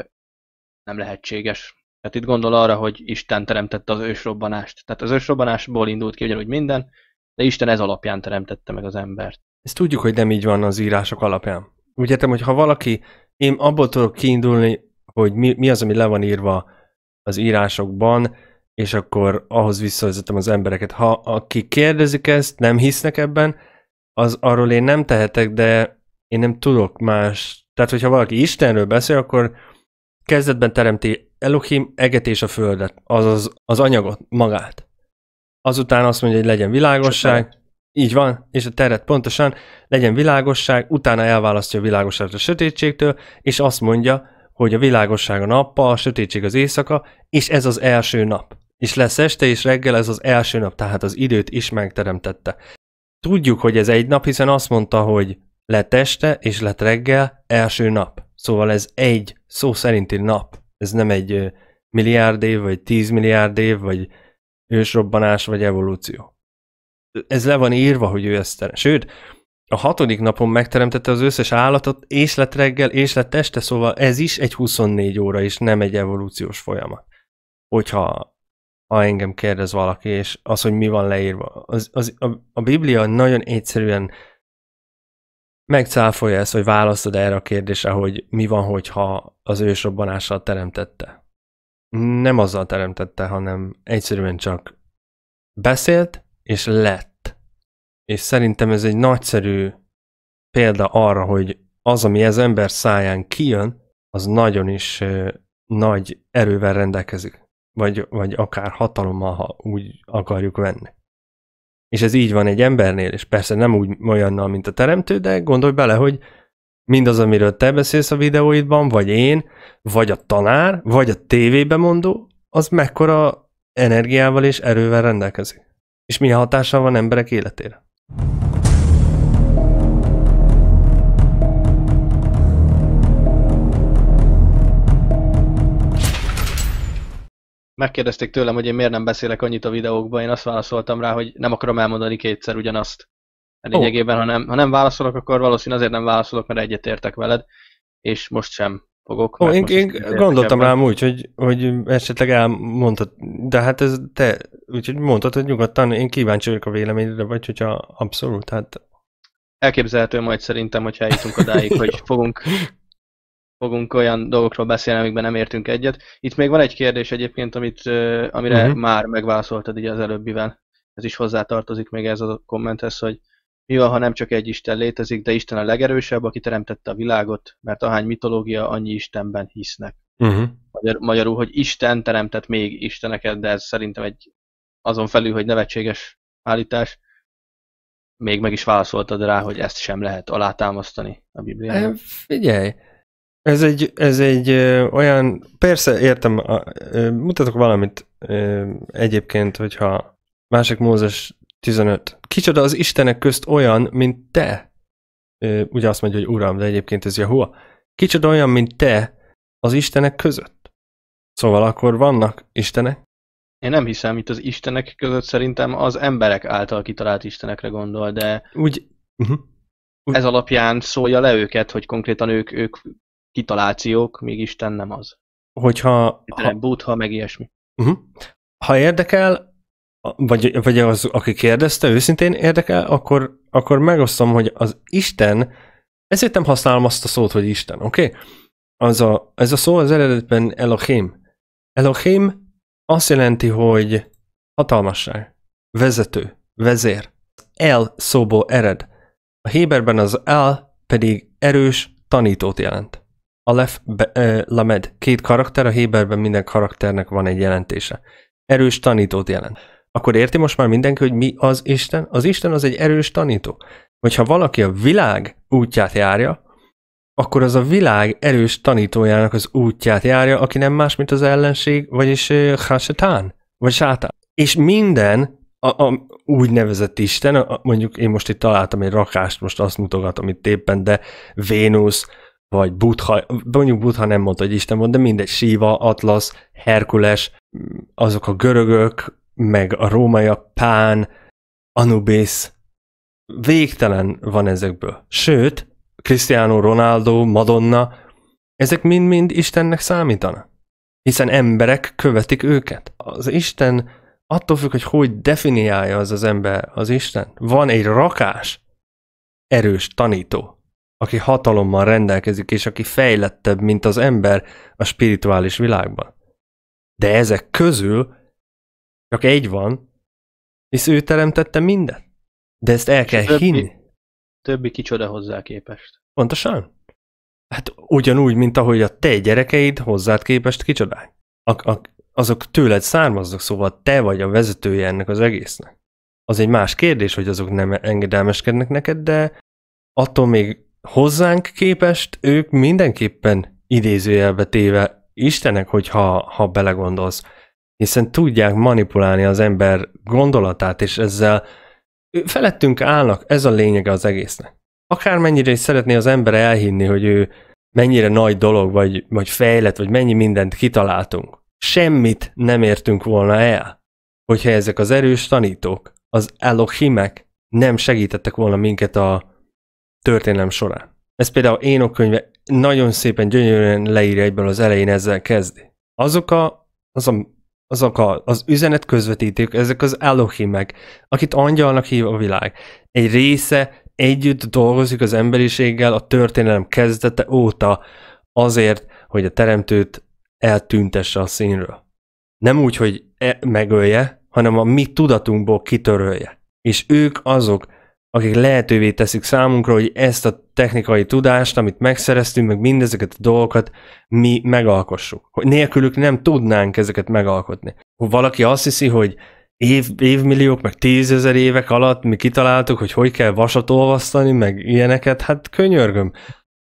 nem lehetséges? Tehát itt gondol arra, hogy Isten teremtette az ősrobbanást. Tehát az ősrobbanásból indult ki ugyanúgy minden, de Isten ez alapján teremtette meg az embert. Ezt tudjuk, hogy nem így van az írások alapján. Úgy értem, hogy ha valaki, én abból tudok kiindulni, hogy mi, mi az, ami le van írva az írásokban, és akkor ahhoz visszavezetem az embereket. Ha aki kérdezik ezt, nem hisznek ebben, az arról én nem tehetek, de én nem tudok más. Tehát, hogyha valaki Istenről beszél, akkor kezdetben teremti Elohim eget és a földet, azaz az anyagot, magát. Azután azt mondja, hogy legyen világosság, így van, és a teret pontosan, legyen világosság, utána elválasztja a világosságot a sötétségtől, és azt mondja, hogy a világosság a nappal, a sötétség az éjszaka, és ez az első nap és lesz este és reggel ez az első nap, tehát az időt is megteremtette. Tudjuk, hogy ez egy nap, hiszen azt mondta, hogy lett este és lett reggel, első nap. Szóval ez egy szó szerinti nap. Ez nem egy milliárd év, vagy tíz milliárd év, vagy ősrobbanás, vagy evolúció. Ez le van írva, hogy ő ezt teremt. Sőt, a hatodik napon megteremtette az összes állatot, és lett reggel, és lett este, szóval ez is egy 24 óra, és nem egy evolúciós folyamat. Hogyha ha engem kérdez valaki, és az, hogy mi van leírva. Az, az, a, a Biblia nagyon egyszerűen megcáfolja ezt, hogy választod erre a kérdésre, hogy mi van, hogyha az ősrobbanással teremtette. Nem azzal teremtette, hanem egyszerűen csak beszélt, és lett. És szerintem ez egy nagyszerű példa arra, hogy az, ami az ember száján kijön, az nagyon is ö, nagy erővel rendelkezik vagy, vagy akár hatalommal, ha úgy akarjuk venni. És ez így van egy embernél, és persze nem úgy olyannal, mint a teremtő, de gondolj bele, hogy mindaz, amiről te beszélsz a videóidban, vagy én, vagy a tanár, vagy a tévébe mondó, az mekkora energiával és erővel rendelkezik. És milyen hatással van emberek életére. megkérdezték tőlem, hogy én miért nem beszélek annyit a videókban, én azt válaszoltam rá, hogy nem akarom elmondani kétszer ugyanazt. Lényegében, oh. ha nem, ha nem válaszolok, akkor valószínűleg azért nem válaszolok, mert egyetértek veled, és most sem fogok. oh, én, én gondoltam rám úgy, hogy, hogy esetleg elmondhat, de hát ez te, úgyhogy mondtad, hogy nyugodtan én kíváncsi vagyok a véleményedre, vagy hogyha abszolút, hát... Elképzelhető majd szerintem, hogyha eljutunk odáig, <laughs> hogy fogunk fogunk olyan dolgokról beszélni, amikben nem értünk egyet. Itt még van egy kérdés egyébként, amit, amire uh-huh. már megválaszoltad így az előbbivel. Ez is hozzátartozik még ez a kommenthez, hogy mi van, ha nem csak egy Isten létezik, de Isten a legerősebb, aki teremtette a világot, mert ahány mitológia, annyi Istenben hisznek. Uh-huh. Magyar, magyarul, hogy Isten teremtett még Isteneket, de ez szerintem egy azon felül, hogy nevetséges állítás, még meg is válaszoltad rá, hogy ezt sem lehet alátámasztani a Bibliában. figyelj, ez egy, ez egy ö, olyan, persze értem, a, ö, mutatok valamit ö, egyébként, hogyha másik Mózes 15. Kicsoda az Istenek közt olyan, mint te. Ö, ugye azt mondja, hogy Uram, de egyébként ez Jehova. Kicsoda olyan, mint te az Istenek között. Szóval akkor vannak Istenek? Én nem hiszem, itt az Istenek között szerintem az emberek által kitalált Istenekre gondol, de... Úgy... Uh-huh. Mhm. Úgy. Ez alapján szólja le őket, hogy konkrétan ők, ők kitalációk, még Isten nem az. Hogyha... Ha... Buddha, meg ilyesmi. Uh-huh. Ha érdekel, vagy, vagy az, aki kérdezte, őszintén érdekel, akkor, akkor megosztom, hogy az Isten, ezért nem használom azt a szót, hogy Isten, oké? Okay? Az a, ez a szó az eredetben Elohim. Elohim azt jelenti, hogy hatalmasság, vezető, vezér. El szóból ered. A Héberben az el pedig erős tanítót jelent. Aleph, Be- ö, Lamed. Két karakter, a Héberben minden karakternek van egy jelentése. Erős tanítót jelent. Akkor érti most már mindenki, hogy mi az Isten? Az Isten az egy erős tanító. Hogyha valaki a világ útját járja, akkor az a világ erős tanítójának az útját járja, aki nem más, mint az ellenség, vagyis Hasetán, vagy Sátán. És minden a, a úgynevezett Isten, a, mondjuk én most itt találtam egy rakást, most azt mutogatom itt éppen, de Vénusz, vagy Butha, mondjuk Butha nem mondta, hogy Isten mond, de mindegy, Síva, Atlasz, Herkules, azok a görögök, meg a rómaiak, Pán, Anubis, végtelen van ezekből. Sőt, Cristiano Ronaldo, Madonna, ezek mind-mind Istennek számítanak. Hiszen emberek követik őket. Az Isten attól függ, hogy hogy definiálja az az ember az Isten. Van egy rakás erős tanító, aki hatalommal rendelkezik, és aki fejlettebb, mint az ember a spirituális világban. De ezek közül csak egy van, hisz ő teremtette mindent. De ezt el kell többi, hinni. Többi kicsoda hozzá képest. Pontosan. Hát ugyanúgy, mint ahogy a te gyerekeid hozzád képest kicsodák. A, a, azok tőled származnak, szóval te vagy a vezetője ennek az egésznek. Az egy más kérdés, hogy azok nem engedelmeskednek neked, de attól még hozzánk képest ők mindenképpen idézőjelbe téve istenek, hogyha ha belegondolsz, hiszen tudják manipulálni az ember gondolatát, és ezzel felettünk állnak, ez a lényege az egésznek. Akármennyire is szeretné az ember elhinni, hogy ő mennyire nagy dolog, vagy, vagy fejlett, vagy mennyi mindent kitaláltunk. Semmit nem értünk volna el, hogyha ezek az erős tanítók, az Elohimek nem segítettek volna minket a történelem során. Ez például Énok könyve nagyon szépen, gyönyörűen leírja egyből az elején ezzel kezdi. Azok a, az a azok a, az üzenet közvetítők, ezek az Elohimek, akit angyalnak hív a világ. Egy része együtt dolgozik az emberiséggel a történelem kezdete óta azért, hogy a teremtőt eltüntesse a színről. Nem úgy, hogy e- megölje, hanem a mi tudatunkból kitörölje. És ők azok, akik lehetővé teszik számunkra, hogy ezt a technikai tudást, amit megszereztünk, meg mindezeket a dolgokat mi megalkossuk. Hogy nélkülük nem tudnánk ezeket megalkotni. Ha valaki azt hiszi, hogy év, évmilliók, meg tízezer évek alatt mi kitaláltuk, hogy hogy kell vasat olvasztani, meg ilyeneket, hát könyörgöm.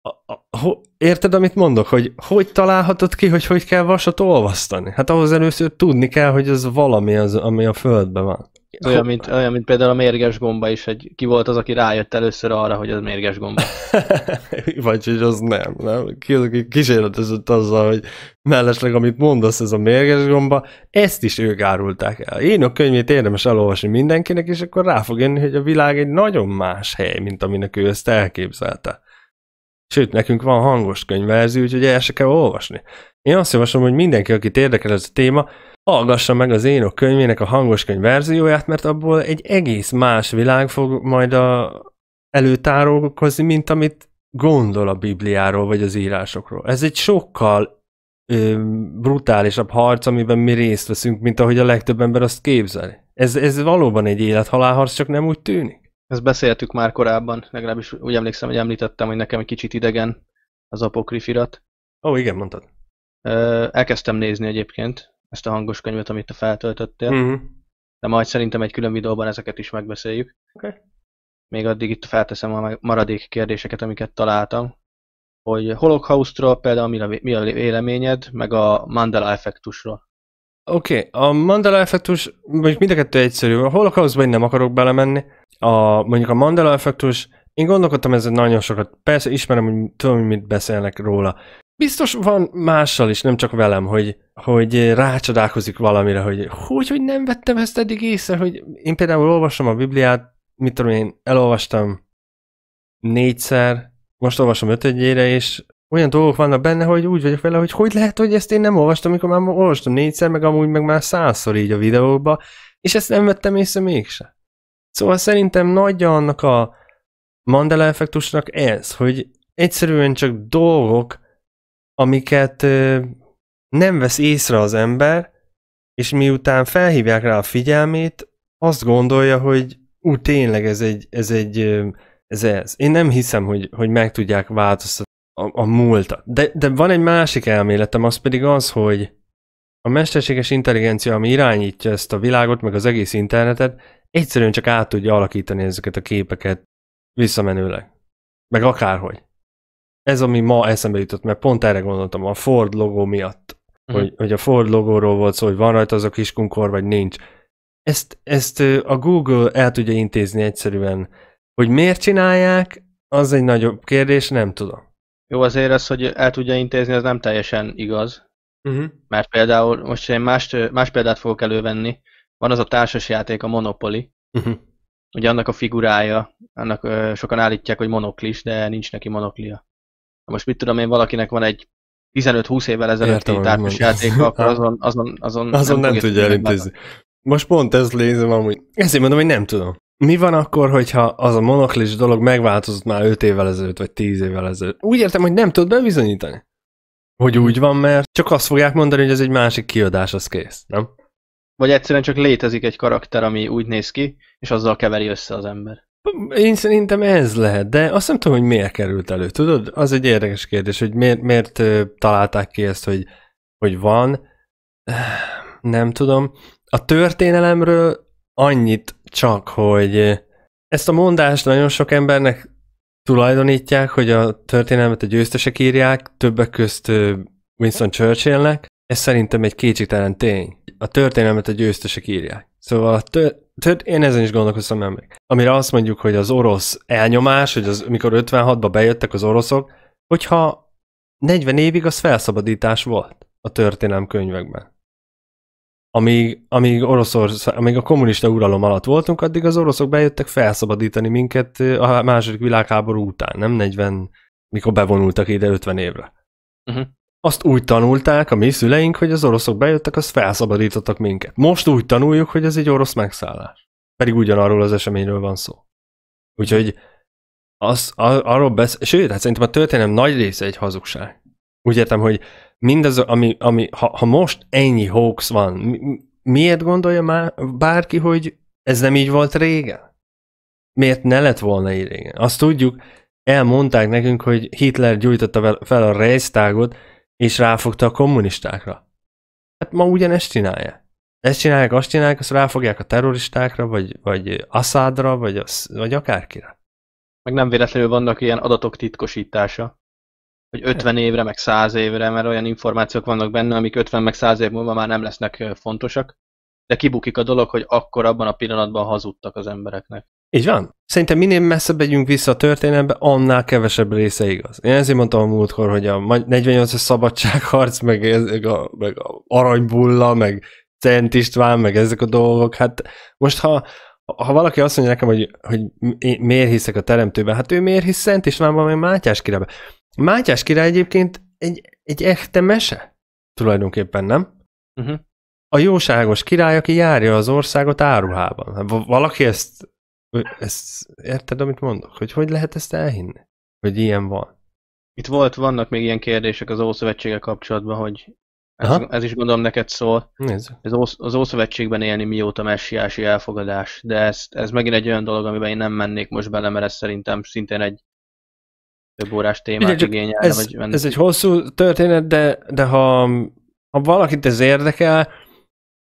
A, a, ho, érted, amit mondok, hogy hogy találhatod ki, hogy hogy kell vasat olvasztani? Hát ahhoz először tudni kell, hogy ez valami, az, ami a földben van. Olyan mint, olyan, mint például a mérges gomba is, egy, ki volt az, aki rájött először arra, hogy az mérges gomba. <laughs> Vagy hogy az nem, nem? Ki az, aki kísérletezett azzal, hogy mellesleg, amit mondasz, ez a mérges gomba, ezt is ők árulták el. Én a könyvét érdemes elolvasni mindenkinek, és akkor rá fog jönni, hogy a világ egy nagyon más hely, mint aminek ő ezt elképzelte. Sőt, nekünk van hangos könyvverzió, úgyhogy el se kell olvasni. Én azt javaslom, hogy mindenki, akit érdekel ez a téma, hallgassa meg az Énok könyvének a hangos könyv verzióját, mert abból egy egész más világ fog majd a előtárolkozni, mint amit gondol a Bibliáról vagy az írásokról. Ez egy sokkal ö, brutálisabb harc, amiben mi részt veszünk, mint ahogy a legtöbb ember azt képzeli. Ez, ez valóban egy élethalálharc, csak nem úgy tűnik. Ezt beszéltük már korábban, legalábbis úgy emlékszem, hogy említettem, hogy nekem egy kicsit idegen az apokrifirat. Ó, oh, igen, mondtad. Elkezdtem nézni egyébként, ezt a hangos könyvet, amit te feltöltöttél. Mm-hmm. De majd szerintem egy külön videóban ezeket is megbeszéljük. Okay. Még addig itt felteszem a maradék kérdéseket, amiket találtam. Hogy Holocaustról például mi a, mi a véleményed, meg a Mandela effektusról? Oké, okay, a Mandela effektus, mondjuk mind a kettő egyszerű. A holokauszba én nem akarok belemenni. A, mondjuk a Mandela effektus, én gondolkodtam ezen nagyon sokat. Persze ismerem, hogy tudom, hogy mit beszélnek róla biztos van mással is, nem csak velem, hogy, hogy rácsodálkozik valamire, hogy hogy, hogy nem vettem ezt eddig észre, hogy én például olvasom a Bibliát, mit tudom én, elolvastam négyszer, most olvasom ötödjére, és olyan dolgok vannak benne, hogy úgy vagyok vele, hogy hogy lehet, hogy ezt én nem olvastam, mikor már olvastam négyszer, meg amúgy meg már százszor így a videóba, és ezt nem vettem észre mégse. Szóval szerintem nagyja annak a Mandela effektusnak ez, hogy egyszerűen csak dolgok, amiket nem vesz észre az ember, és miután felhívják rá a figyelmét, azt gondolja, hogy ú, tényleg ez egy, ez egy, ez ez. Én nem hiszem, hogy, hogy meg tudják változtatni a, a múltat. De, de van egy másik elméletem, az pedig az, hogy a mesterséges intelligencia, ami irányítja ezt a világot, meg az egész internetet, egyszerűen csak át tudja alakítani ezeket a képeket visszamenőleg. Meg akárhogy ez, ami ma eszembe jutott, mert pont erre gondoltam, a Ford logó miatt, uh-huh. hogy, hogy a Ford logóról volt szó, hogy van rajta az a kiskunkor, vagy nincs. Ezt, ezt a Google el tudja intézni egyszerűen. Hogy miért csinálják, az egy nagyobb kérdés, nem tudom. Jó, azért az, hogy el tudja intézni, az nem teljesen igaz. Uh-huh. Mert például, most én más, más példát fogok elővenni, van az a társasjáték, a Monopoly. Uh-huh. Ugye annak a figurája, annak ö, sokan állítják, hogy monoklis, de nincs neki monoklia most mit tudom én, valakinek van egy 15-20 évvel ezelőtti tárgyas játék, akkor azon, <laughs> azon, azon, azon nem, nem tudja elintézni. Most pont ez lézem amúgy. Ezért mondom, hogy nem tudom. Mi van akkor, hogyha az a monoklis dolog megváltozott már 5 évvel ezelőtt, vagy 10 évvel ezelőtt? Úgy értem, hogy nem tud bebizonyítani. Hogy úgy van, mert csak azt fogják mondani, hogy ez egy másik kiadás, az kész, nem? Vagy egyszerűen csak létezik egy karakter, ami úgy néz ki, és azzal keveri össze az ember. Én szerintem ez lehet, de azt nem tudom, hogy miért került elő. Tudod, az egy érdekes kérdés, hogy miért, miért találták ki ezt, hogy, hogy van. <sighs> Nem tudom. A történelemről annyit csak, hogy ezt a mondást nagyon sok embernek tulajdonítják, hogy a történelmet a győztesek írják, többek közt Winston Churchillnek. Ez szerintem egy kétségtelen tény. A történelmet a győztesek írják. Szóval a tör- tehát én ezen is gondolkoztam nemrég. Amire azt mondjuk, hogy az orosz elnyomás, hogy az, mikor 56-ba bejöttek az oroszok, hogyha 40 évig az felszabadítás volt a történelem könyvekben. Amíg, amíg, Oroszország, amíg a kommunista uralom alatt voltunk, addig az oroszok bejöttek felszabadítani minket eh, a második világháború után, nem 40, mikor bevonultak ide 50 évre. Uh-huh. Azt úgy tanulták a mi szüleink, hogy az oroszok bejöttek, az felszabadítottak minket. Most úgy tanuljuk, hogy ez egy orosz megszállás. Pedig ugyanarról az eseményről van szó. Úgyhogy az, ar- arról besz... Sőt, hát szerintem a történelem nagy része egy hazugság. Úgy értem, hogy mindez, ami, ami ha, ha most ennyi hoax van, mi, miért gondolja már bárki, hogy ez nem így volt régen? Miért ne lett volna így régen? Azt tudjuk, elmondták nekünk, hogy Hitler gyújtotta fel a Reichstagot, és ráfogta a kommunistákra. Hát ma ugyanezt csinálja. Ezt csinálják, azt csinálják, azt ráfogják a terroristákra, vagy, vagy Assadra, vagy, az, vagy akárkire. Meg nem véletlenül vannak ilyen adatok titkosítása, hogy 50 hát. évre, meg 100 évre, mert olyan információk vannak benne, amik 50 meg 100 év múlva már nem lesznek fontosak, de kibukik a dolog, hogy akkor abban a pillanatban hazudtak az embereknek. Így van. Szerintem minél messzebb megyünk vissza a történelembe, annál kevesebb része igaz. Én ezért mondtam a múltkor, hogy a 48-as szabadságharc, meg, ezek a, meg a aranybulla, meg Szent István, meg ezek a dolgok, hát most ha, ha valaki azt mondja nekem, hogy, hogy miért hiszek a teremtőben, hát ő miért hisz Szent Istvánban, meg Mátyás királyban. Mátyás király egyébként egy, egy echte mese, tulajdonképpen, nem? Uh-huh. A jóságos király, aki járja az országot áruhában. Hát valaki ezt ezt, érted, amit mondok? Hogy hogy lehet ezt elhinni? Hogy ilyen van. Itt volt, vannak még ilyen kérdések az Ószövetsége kapcsolatban, hogy ez, ez is gondolom neked szól. Ez az, az Ószövetségben élni mióta messiási elfogadás, de ez, ez megint egy olyan dolog, amiben én nem mennék most bele, mert ez szerintem szintén egy több órás témát Ugye, igényel. Ez, vagy menni. ez egy hosszú történet, de, de ha, ha valakit ez érdekel,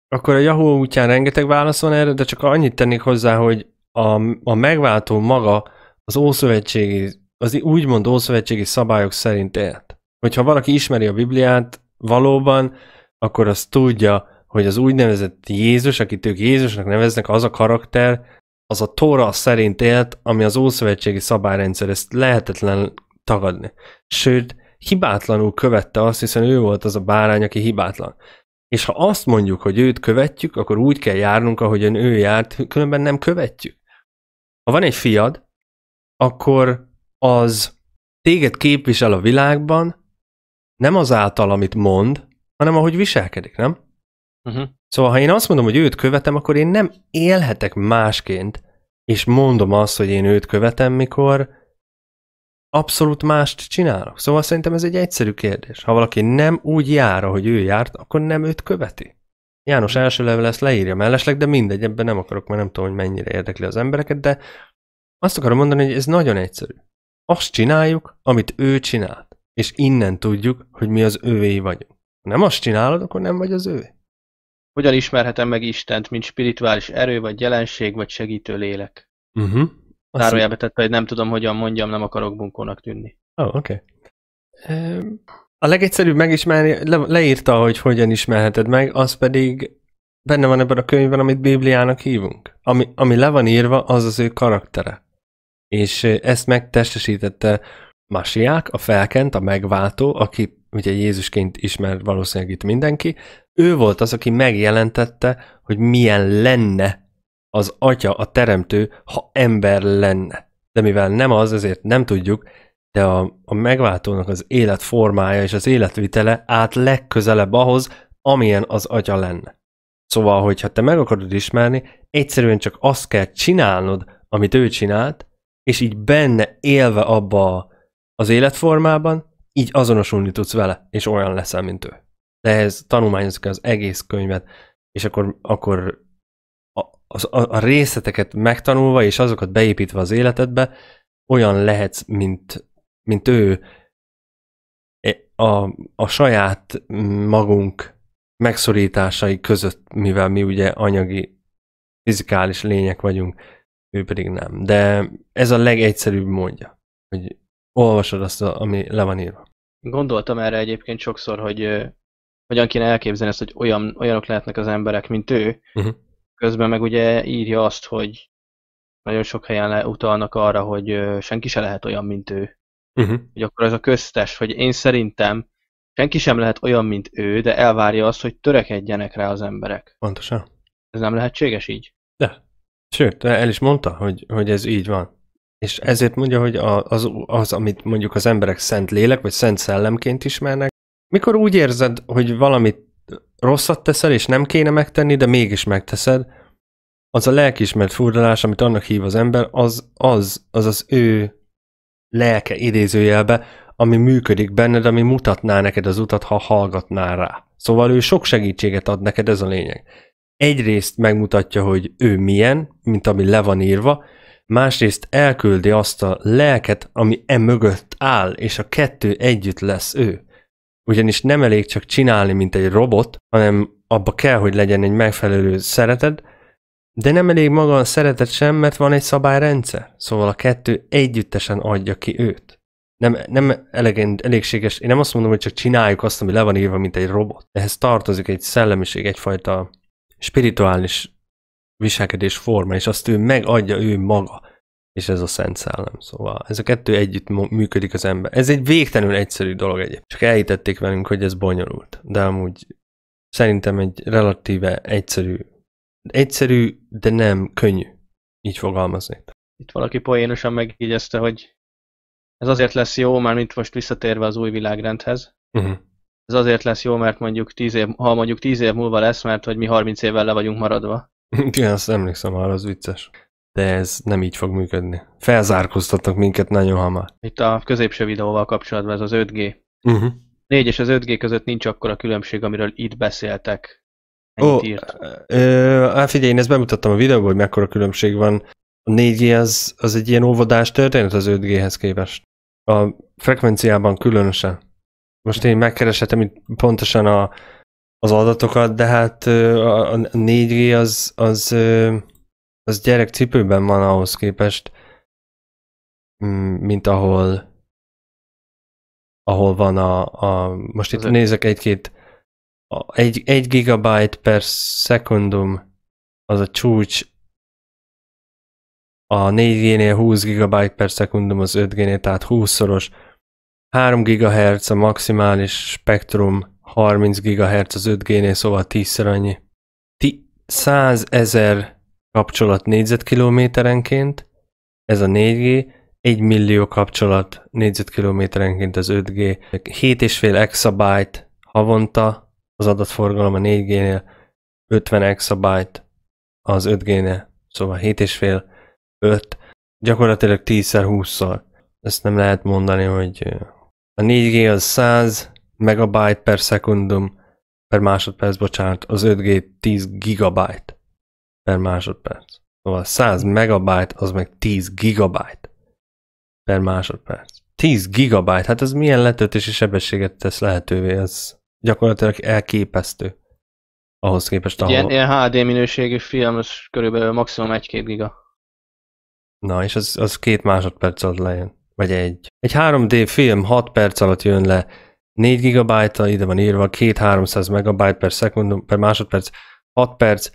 akkor a Yahoo útján rengeteg válasz van erre, de csak annyit tennék hozzá, hogy a, a megváltó maga az ószövetségi, az úgymond ószövetségi szabályok szerint élt. Hogyha valaki ismeri a Bibliát valóban, akkor azt tudja, hogy az úgynevezett Jézus, akit ők Jézusnak neveznek, az a karakter, az a Tóra szerint élt, ami az ószövetségi szabályrendszer, ezt lehetetlen tagadni. Sőt, hibátlanul követte azt, hiszen ő volt az a bárány, aki hibátlan. És ha azt mondjuk, hogy őt követjük, akkor úgy kell járnunk, ahogyan ő járt, különben nem követjük ha van egy fiad, akkor az téged képvisel a világban, nem az által, amit mond, hanem ahogy viselkedik, nem? Uh-huh. Szóval, ha én azt mondom, hogy őt követem, akkor én nem élhetek másként, és mondom azt, hogy én őt követem, mikor abszolút mást csinálok. Szóval szerintem ez egy egyszerű kérdés. Ha valaki nem úgy jár, ahogy ő járt, akkor nem őt követi. János első level ezt leírja mellesleg, de mindegy, ebben nem akarok, mert nem tudom, hogy mennyire érdekli az embereket, de azt akarom mondani, hogy ez nagyon egyszerű. Azt csináljuk, amit ő csinált, és innen tudjuk, hogy mi az ővéi vagyunk. Ha nem azt csinálod, akkor nem vagy az ővé. Hogyan ismerhetem meg Istent, mint spirituális erő, vagy jelenség, vagy segítő lélek? Uh-huh. Zárójelbe tette, hogy nem tudom, hogyan mondjam, nem akarok bunkónak tűnni. Ó, oh, oké. Okay. A legegyszerűbb megismerni, le, leírta, hogy hogyan ismerheted meg, az pedig benne van ebben a könyvben, amit Bibliának hívunk. Ami, ami le van írva, az az ő karaktere. És ezt megtestesítette Masiák, a felkent, a megváltó, aki ugye Jézusként ismer valószínűleg itt mindenki, ő volt az, aki megjelentette, hogy milyen lenne az atya, a teremtő, ha ember lenne. De mivel nem az, ezért nem tudjuk, de a, a megváltónak az életformája és az életvitele át legközelebb ahhoz, amilyen az agya lenne. Szóval, hogyha te meg akarod ismerni, egyszerűen csak azt kell csinálnod, amit ő csinált, és így benne élve abba az életformában, így azonosulni tudsz vele, és olyan leszel, mint ő. De ez tanulmányozok az egész könyvet, és akkor, akkor a, a, a részleteket megtanulva, és azokat beépítve az életedbe, olyan lehetsz, mint mint ő e, a, a saját mm, magunk megszorításai között, mivel mi ugye anyagi, fizikális lények vagyunk, ő pedig nem. De ez a legegyszerűbb módja, hogy olvasod azt, ami le van írva. Gondoltam erre egyébként sokszor, hogy hogyan kéne elképzelni ezt, hogy olyan, olyanok lehetnek az emberek, mint ő. Uh-huh. Közben meg ugye írja azt, hogy nagyon sok helyen le, utalnak arra, hogy senki se lehet olyan, mint ő. Uh-huh. Hogy akkor ez a köztes, hogy én szerintem senki sem lehet olyan, mint ő, de elvárja azt, hogy törekedjenek rá az emberek. Pontosan. Ez nem lehetséges így? De. Sőt, el is mondta, hogy, hogy ez így van. És ezért mondja, hogy az, az, amit mondjuk az emberek szent lélek, vagy szent szellemként ismernek, mikor úgy érzed, hogy valamit rosszat teszel, és nem kéne megtenni, de mégis megteszed, az a lelkiismert furdalás, amit annak hív az ember, az az, az, az ő lelke idézőjelbe, ami működik benned, ami mutatná neked az utat, ha hallgatnál rá. Szóval ő sok segítséget ad neked, ez a lényeg. Egyrészt megmutatja, hogy ő milyen, mint ami le van írva, másrészt elküldi azt a lelket, ami e mögött áll, és a kettő együtt lesz ő. Ugyanis nem elég csak csinálni, mint egy robot, hanem abba kell, hogy legyen egy megfelelő szereted, de nem elég maga a szeretet sem, mert van egy szabályrendszer, szóval a kettő együttesen adja ki őt. Nem, nem elegen, elégséges, én nem azt mondom, hogy csak csináljuk azt, ami le van írva, mint egy robot. Ehhez tartozik egy szellemiség, egyfajta spirituális viselkedés forma, és azt ő megadja ő maga, és ez a szent szellem. Szóval ez a kettő együtt működik az ember. Ez egy végtelenül egyszerű dolog egyéb. Csak elhitették velünk, hogy ez bonyolult. De amúgy szerintem egy relatíve egyszerű egyszerű, de nem könnyű. Így fogalmazni. Itt valaki poénosan megígyezte, hogy ez azért lesz jó, már mint most visszatérve az új világrendhez. Uh-huh. Ez azért lesz jó, mert mondjuk tíz év, ha mondjuk tíz év múlva lesz, mert hogy mi 30 évvel le vagyunk maradva. <laughs> Igen, azt emlékszem arra, az vicces. De ez nem így fog működni. Felzárkóztatnak minket nagyon hamar. Itt a középső videóval kapcsolatban ez az 5G. Uh-huh. 4 és az 5G között nincs akkora különbség, amiről itt beszéltek. Ó, írt? hát figyelj, én ezt bemutattam a videóban, hogy mekkora különbség van. A 4G az, az egy ilyen óvodás történet az 5G-hez képest. A frekvenciában különösen. Most én megkereshetem itt pontosan a, az adatokat, de hát a 4G az, az, az gyerek cipőben van ahhoz képest, mm, mint ahol ahol van a, a most itt az nézek egy-két egy, egy gigabyte per szekundum az a csúcs, a 4G-nél 20 gigabyte per szekundum az 5G-nél, tehát 20-szoros, 3 GHz a maximális spektrum, 30 GHz az 5G-nél, szóval 10-szer annyi. 100 ezer kapcsolat négyzetkilométerenként, ez a 4G, 1 millió kapcsolat négyzetkilométerenként az 5G, 7,5 exabyte havonta, az adatforgalom a 4G-nél, 50 exabyte az 5G-nél, szóval 7,5, 5, gyakorlatilag 10-szer, 20-szal. Ezt nem lehet mondani, hogy a 4G az 100 megabyte per szekundum per másodperc, bocsánat, az 5G 10 gigabyte per másodperc. Szóval 100 megabyte az meg 10 gigabyte per másodperc. 10 gigabyte, hát ez milyen letöltési sebességet tesz lehetővé, ez gyakorlatilag elképesztő. Ahhoz képest, ahol... Ilyen, ilyen HD minőségű film, az körülbelül maximum 1-2 giga. Na, és az, az két másodperc alatt lejön. Vagy egy. Egy 3D film 6 perc alatt jön le. 4 gigabájta, ide van írva, 2-300 megabyte per szekundum, per másodperc, 6 perc,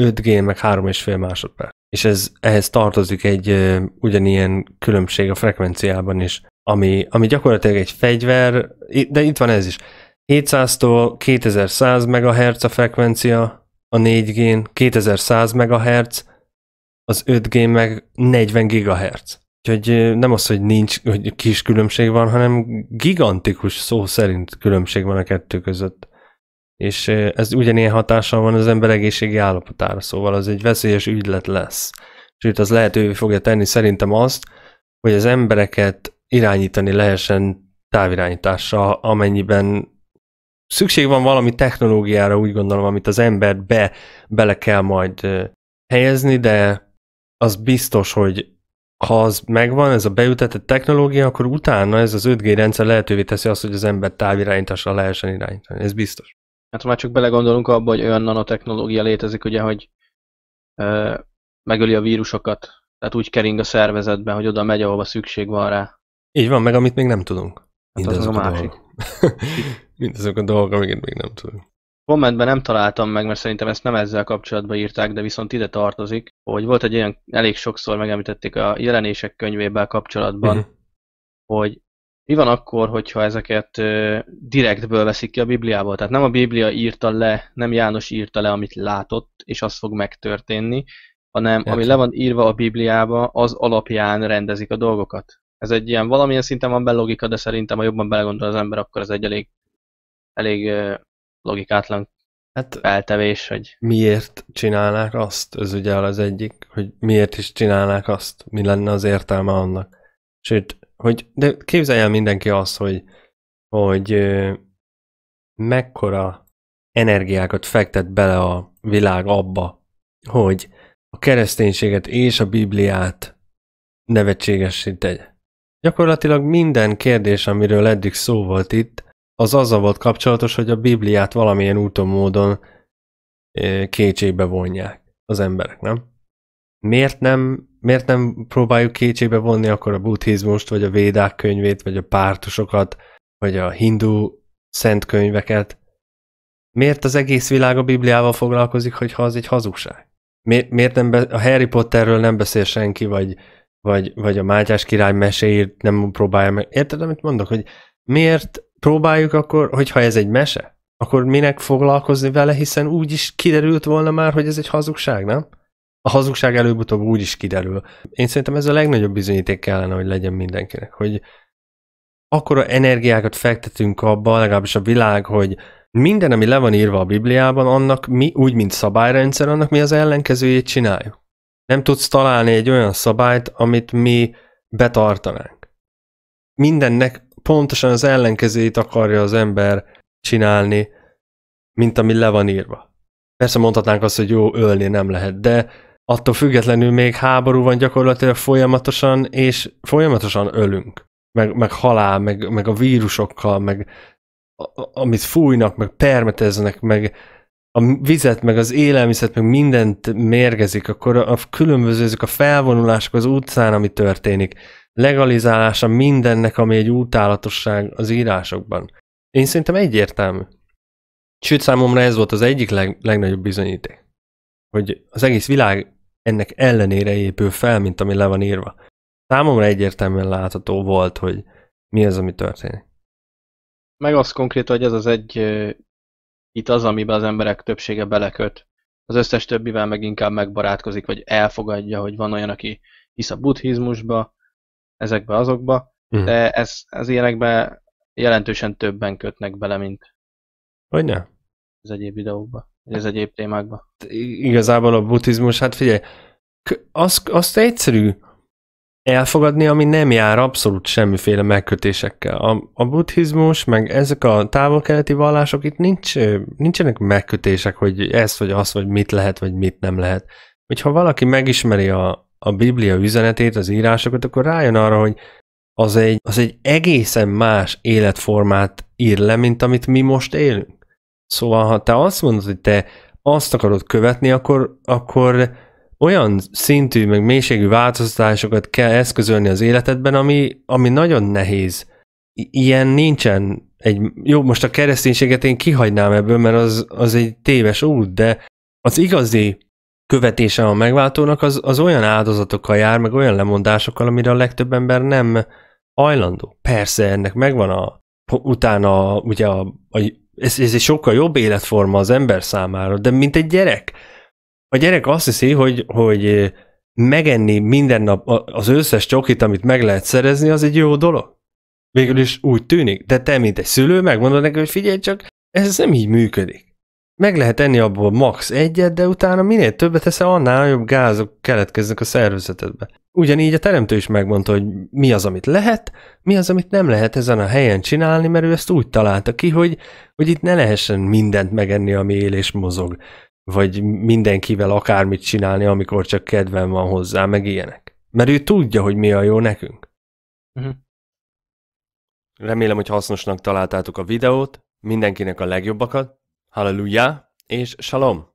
5G, meg 3,5 másodperc. És ez, ehhez tartozik egy ö, ugyanilyen különbség a frekvenciában is, ami, ami gyakorlatilag egy fegyver, de itt van ez is, 700-tól 2100 MHz a frekvencia, a 4G-n 2100 MHz, az 5G meg 40 GHz. Úgyhogy nem az, hogy nincs, hogy kis különbség van, hanem gigantikus szó szerint különbség van a kettő között. És ez ugyanilyen hatással van az ember egészségi állapotára, szóval az egy veszélyes ügylet lesz. Sőt, az lehetővé fogja tenni szerintem azt, hogy az embereket irányítani lehessen távirányítással, amennyiben szükség van valami technológiára, úgy gondolom, amit az ember be, bele kell majd helyezni, de az biztos, hogy ha az megvan, ez a beültetett technológia, akkor utána ez az 5G rendszer lehetővé teszi azt, hogy az ember távirányításra lehessen irányítani. Ez biztos. Hát ha már csak belegondolunk abba, hogy olyan nanotechnológia létezik, ugye, hogy ö, megöli a vírusokat, tehát úgy kering a szervezetben, hogy oda megy, ahova szükség van rá. Így van, meg amit még nem tudunk. Hát az a másik. <laughs> mindezek a dolgok, amiket még nem tudunk. Kommentben nem találtam meg, mert szerintem ezt nem ezzel kapcsolatban írták, de viszont ide tartozik, hogy volt egy olyan, elég sokszor megemlítették a jelenések könyvével kapcsolatban, uh-huh. hogy mi van akkor, hogyha ezeket direktből veszik ki a Bibliából? Tehát nem a Biblia írta le, nem János írta le, amit látott, és az fog megtörténni, hanem Ját. ami hát. le van írva a Bibliába, az alapján rendezik a dolgokat. Ez egy ilyen valamilyen szinten van belogika, de szerintem, ha jobban belegondol az ember, akkor ez egy elég elég logikátlan hát eltevés, hogy... Miért csinálnák azt? Ez ugye az egyik, hogy miért is csinálnák azt, mi lenne az értelme annak. Sőt, hogy, de képzelj el mindenki azt, hogy, hogy mekkora energiákat fektet bele a világ abba, hogy a kereszténységet és a Bibliát nevetségessé egy. Gyakorlatilag minden kérdés, amiről eddig szó volt itt, az azzal volt kapcsolatos, hogy a Bibliát valamilyen úton, módon kétségbe vonják az emberek, nem? Miért nem, miért nem próbáljuk kétségbe vonni akkor a buddhizmust, vagy a védák könyvét, vagy a pártusokat, vagy a hindu szent könyveket? Miért az egész világ a Bibliával foglalkozik, hogyha az egy hazugság? Miért, miért nem be, a Harry Potterről nem beszél senki, vagy, vagy, vagy a Mátyás király meséért nem próbálja meg. Érted, amit mondok, hogy miért próbáljuk, akkor, hogyha ez egy mese, akkor minek foglalkozni vele, hiszen úgy is kiderült volna már, hogy ez egy hazugság, nem? A hazugság előbb-utóbb úgy is kiderül. Én szerintem ez a legnagyobb bizonyíték kellene, hogy legyen mindenkinek, hogy akkora energiákat fektetünk abba, legalábbis a világ, hogy minden, ami le van írva a Bibliában, annak mi, úgy, mint szabályrendszer, annak mi az ellenkezőjét csináljuk. Nem tudsz találni egy olyan szabályt, amit mi betartanánk. Mindennek pontosan az ellenkezőjét akarja az ember csinálni, mint ami le van írva. Persze mondhatnánk azt, hogy jó, ölni nem lehet, de attól függetlenül még háború van gyakorlatilag folyamatosan, és folyamatosan ölünk. Meg, meg halál, meg, meg a vírusokkal, meg a, amit fújnak, meg permeteznek, meg a vizet, meg az élelmiszert, meg mindent mérgezik, akkor a, a különböző ezek a felvonulások az utcán, ami történik legalizálása mindennek, ami egy útállatosság az írásokban. Én szerintem egyértelmű. Sőt, számomra ez volt az egyik leg, legnagyobb bizonyíték. Hogy az egész világ ennek ellenére épül fel, mint ami le van írva. Számomra egyértelműen látható volt, hogy mi az, ami történik. Meg az konkrét, hogy ez az egy itt az, amiben az emberek többsége beleköt. Az összes többivel meg inkább megbarátkozik, vagy elfogadja, hogy van olyan, aki hisz a buddhizmusba, ezekbe azokba, mm. de ez, ez ilyenekbe jelentősen többen kötnek bele, mint ne? az egyéb videókba, vagy az egyéb témákba. Igazából a buddhizmus, hát figyelj, azt, azt egyszerű elfogadni, ami nem jár abszolút semmiféle megkötésekkel. A, a buddhizmus, meg ezek a távol-keleti vallások, itt nincs, nincsenek megkötések, hogy ezt vagy azt, vagy mit lehet, vagy mit nem lehet. Hogyha valaki megismeri a, a Biblia üzenetét, az írásokat, akkor rájön arra, hogy az egy, az egy egészen más életformát ír le, mint amit mi most élünk. Szóval, ha te azt mondod, hogy te azt akarod követni, akkor, akkor olyan szintű, meg mélységű változtatásokat kell eszközölni az életedben, ami, ami nagyon nehéz. I- ilyen nincsen egy, jó, most a kereszténységet én kihagynám ebből, mert az, az egy téves út, de az igazi követése a megváltónak, az, az olyan áldozatokkal jár, meg olyan lemondásokkal, amire a legtöbb ember nem hajlandó. Persze, ennek megvan a utána ugye a, a, ez, ez egy sokkal jobb életforma az ember számára, de mint egy gyerek. A gyerek azt hiszi, hogy, hogy megenni minden nap az összes csokit, amit meg lehet szerezni, az egy jó dolog. Végül is úgy tűnik, de te, mint egy szülő, megmondod neki, hogy figyelj csak, ez nem így működik meg lehet enni abból max egyet, de utána minél többet teszel, annál jobb gázok keletkeznek a szervezetedbe. Ugyanígy a teremtő is megmondta, hogy mi az, amit lehet, mi az, amit nem lehet ezen a helyen csinálni, mert ő ezt úgy találta ki, hogy, hogy itt ne lehessen mindent megenni, ami él és mozog, vagy mindenkivel akármit csinálni, amikor csak kedven van hozzá, meg ilyenek. Mert ő tudja, hogy mi a jó nekünk. Uh-huh. Remélem, hogy hasznosnak találtátok a videót, mindenkinek a legjobbakat, Halleluja és Shalom!